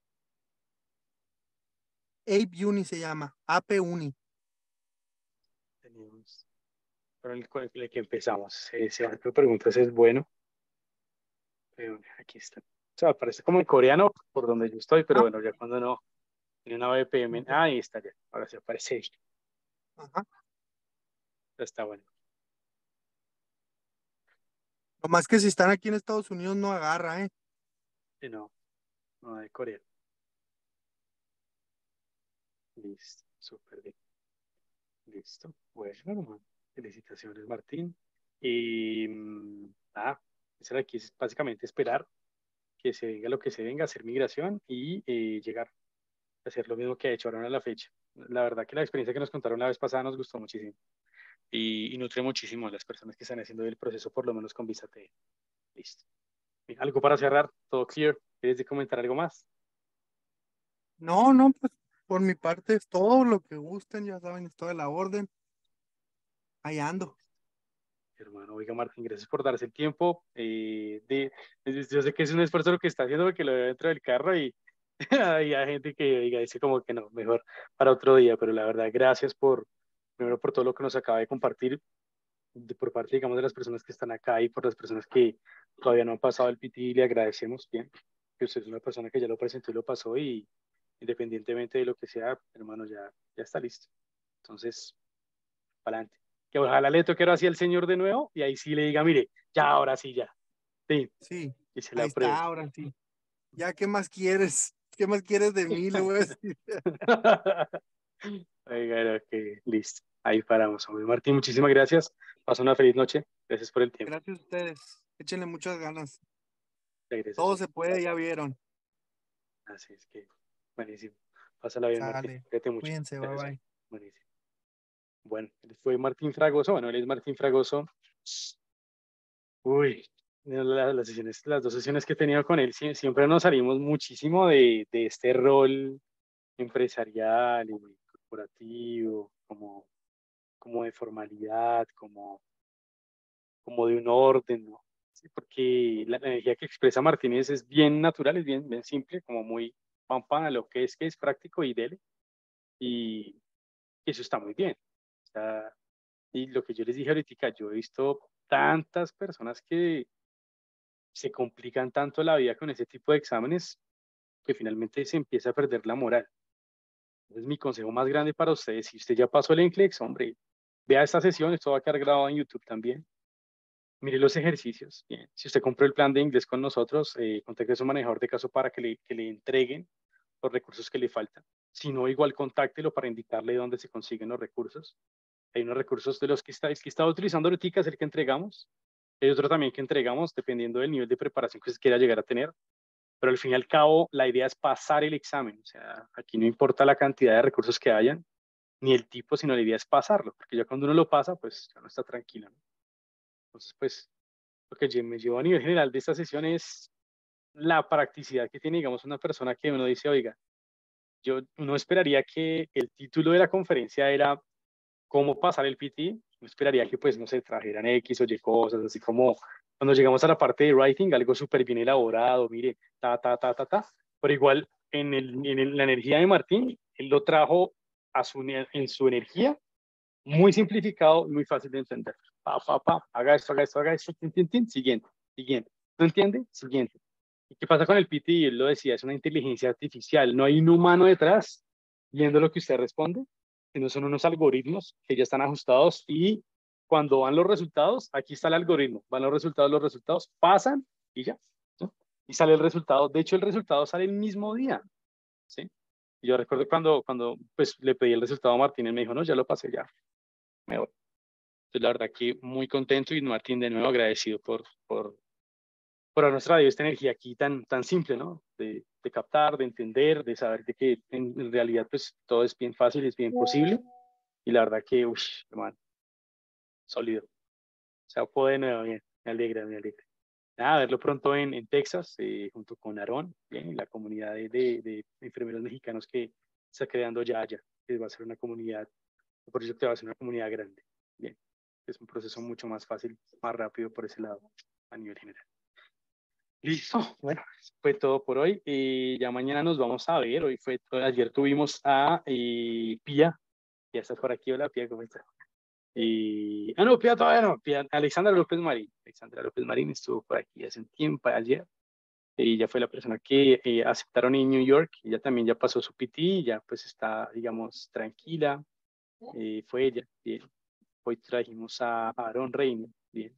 Ape Uni se llama, AP Uni. Tenemos. Pero el, que empezamos, ese eh, pregunta preguntas, es bueno. aquí está. O sea, parece como el coreano por donde yo estoy, pero ah. bueno, ya cuando no, tiene una BPM. ahí está ya. Ahora se aparece Ajá. Está bueno. Lo más que si están aquí en Estados Unidos no agarra, ¿eh? no. No, de Corea. Listo, súper bien. Listo. Bueno, hermano. Felicitaciones, Martín. Y nada, mm, ah, aquí es básicamente esperar que se venga lo que se venga, hacer migración y eh, llegar hacer lo mismo que ha hecho ahora a la fecha. La verdad que la experiencia que nos contaron la vez pasada nos gustó muchísimo y, nutre muchísimo a las personas que están haciendo el proceso, por lo menos con Visa T. Listo. algo para cerrar, todo clear. ¿Quieres comentar algo más? No, no, pues por mi parte es todo lo que gusten, ya saben, es toda la orden. Ahí ando. Hermano, oiga Martín, gracias por darse el tiempo. Eh, de, yo sé que es un esfuerzo lo que está haciendo que lo veo dentro del carro y, hay gente que diga, dice como que no, mejor para otro día, pero la verdad, gracias por, primero por todo lo que nos acaba de compartir, de, por parte, digamos, de las personas que están acá y por las personas que todavía no han pasado el PT, le agradecemos bien, que usted es una persona que ya lo presentó y lo pasó y independientemente de lo que sea, hermano, ya, ya está listo. Entonces, para adelante. Que ojalá le toque ahora así al Señor de nuevo y ahí sí le diga, mire, ya, ahora sí, ya. Sí. sí se la ahí está, ahora sí. Ya, ¿qué más quieres? ¿Qué más quieres de mí? Oigan, voy a decir. ok, listo. Ahí paramos, hombre. Martín, muchísimas gracias. Pasa una feliz noche. Gracias por el tiempo. Gracias a ustedes. Échenle muchas ganas. Todo se puede, ya vieron. Así es que, buenísimo. Pásala bien, Martín. Cuídense, bye bye. Buenísimo. Bueno, fue Martín Fragoso. Bueno, él es Martín Fragoso. Uy, las, sesiones, las dos sesiones que he tenido con él, siempre nos salimos muchísimo de, este rol empresarial y corporativo, como, de formalidad, como, como de un orden, ¿no? porque la, energía que expresa Martínez es bien natural, es bien, bien simple, como muy pam pam a lo que es, que es práctico y dele. Y eso está muy bien. y lo que yo les dije ahorita, yo he visto tantas personas que se complican tanto la vida con ese tipo de exámenes que finalmente se empieza a perder la moral. Entonces, mi consejo más grande para ustedes, si usted ya pasó el enclex, hombre, vea esta sesión, esto va a quedar grabado en YouTube también. Mire los ejercicios. Si usted compró el plan de inglés con nosotros, eh, contacte a su manejador de caso para que le, entreguen los recursos que le faltan. Si no, igual contáctelo para indicarle dónde se consiguen los recursos. Hay unos recursos de los que está, que estaba utilizando ahorita, es el que entregamos, hay otro también que entregamos dependiendo del nivel de preparación que se quiera llegar a tener, pero al fin y al cabo la idea es pasar el examen, o sea, aquí no importa la cantidad de recursos que hayan, ni el tipo, sino la idea es pasarlo, porque ya cuando uno lo pasa, pues ya no está tranquilo. Entonces, pues, lo que me llevó a nivel general de esta sesión es la practicidad que tiene, digamos, una persona que uno dice, oiga, yo no esperaría que el título de la conferencia era cómo pasar el PT no esperaría que, pues, no se trajeran X o Y cosas, así como cuando llegamos a la parte de writing, algo súper bien elaborado, mire, ta, ta, ta, ta, ta, pero igual en, el, en la energía de Martín, él lo trajo a su, en su energía, muy simplificado, muy fácil de entender. Pa, pa, pa, haga esto, haga esto, haga esto, tin, tin, tin, siguiente, siguiente. ¿No entiende? Siguiente. ¿Y qué pasa con el PT? él lo decía, es una inteligencia artificial, no hay un humano detrás viendo lo que usted responde no son unos algoritmos que ya están ajustados y cuando van los resultados, aquí está el algoritmo, van los resultados, los resultados pasan y ya, y sale el resultado, de hecho el resultado sale el mismo día, ¿sí? yo recuerdo cuando, cuando pues, le pedí el resultado a Martín, él me dijo, no, ya lo pasé, ya, me voy. Entonces, la verdad que muy contento y Martín de nuevo agradecido por, por, para nuestra radio esta energía aquí tan, tan simple, ¿no? De, captar, de entender, de saber de que en, realidad pues todo es bien fácil, es bien posible. Y la verdad que, uff, hermano, sólido. O sea, puede de nuevo, bien, me alegra, me alegra. Nada, verlo pronto en, en Texas, eh, junto con Aarón, bien, la comunidad de, de, enfermeros mexicanos que está creando ya ya que va a ser una comunidad, eso proyecto va a ser una comunidad grande, bien. Es un proceso mucho más fácil, más rápido por ese lado, a nivel general. Listo, oh, bueno, fue todo por hoy y ya mañana nos vamos a ver. Hoy fue todo, ayer tuvimos a Pia, eh, Pía, ya estás por aquí, hola Pía, ¿cómo estás? Y, ah, no, Pia todavía no, Pia, Alexandra López Marín, Alexandra López Marín estuvo por aquí hace un tiempo, ayer, y ya fue la persona que eh, aceptaron en New York, ella también ya pasó su PT, ya pues está, digamos, tranquila, ¿Eh? fue ella, bien. Hoy trajimos a Aaron Reina, bien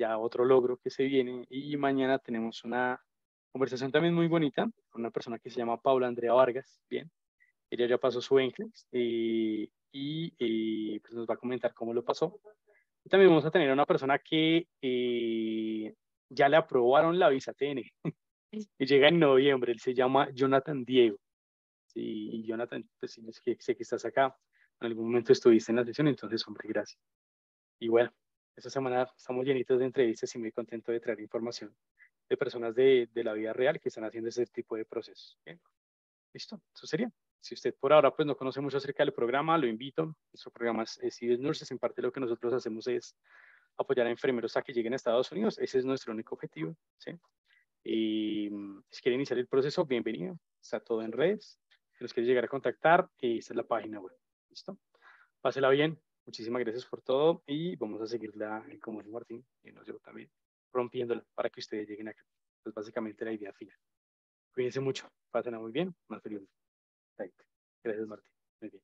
ya otro logro que se viene. Y, mañana tenemos una conversación también muy bonita con una persona que se llama Paula Andrea Vargas. Bien, ella ya pasó su inglés y, y, pues nos va a comentar cómo lo pasó. Y también vamos a tener una persona que eh, ya le aprobaron la visa TN y llega en noviembre. Él se llama Jonathan Diego. Sí, y Jonathan, pues sí, que, sé que estás acá. En algún momento estuviste en la sesión, entonces, hombre, gracias. Y bueno, esta semana estamos llenitos de entrevistas y muy contento de traer información de personas de, de la vida real que están haciendo ese tipo de procesos. Listo, eso sería. Si usted por ahora pues no conoce mucho acerca del programa, lo invito. Nuestro programa es Nurses. En parte lo que nosotros hacemos es apoyar a enfermeros a que lleguen a Estados Unidos. Ese es nuestro único objetivo. ¿sí? Y si quiere iniciar el proceso, bienvenido. Está todo en redes. Si nos quiere llegar a contactar, esta es la página web. ¿Listo? Pásela bien. Muchísimas gracias por todo y vamos a seguirla, eh, como es Martín, y nosotros también, rompiéndola para que ustedes lleguen acá. Pues básicamente la idea final. Cuídense mucho, Pásenla muy bien, más feliz. Gracias, Martín. Muy bien.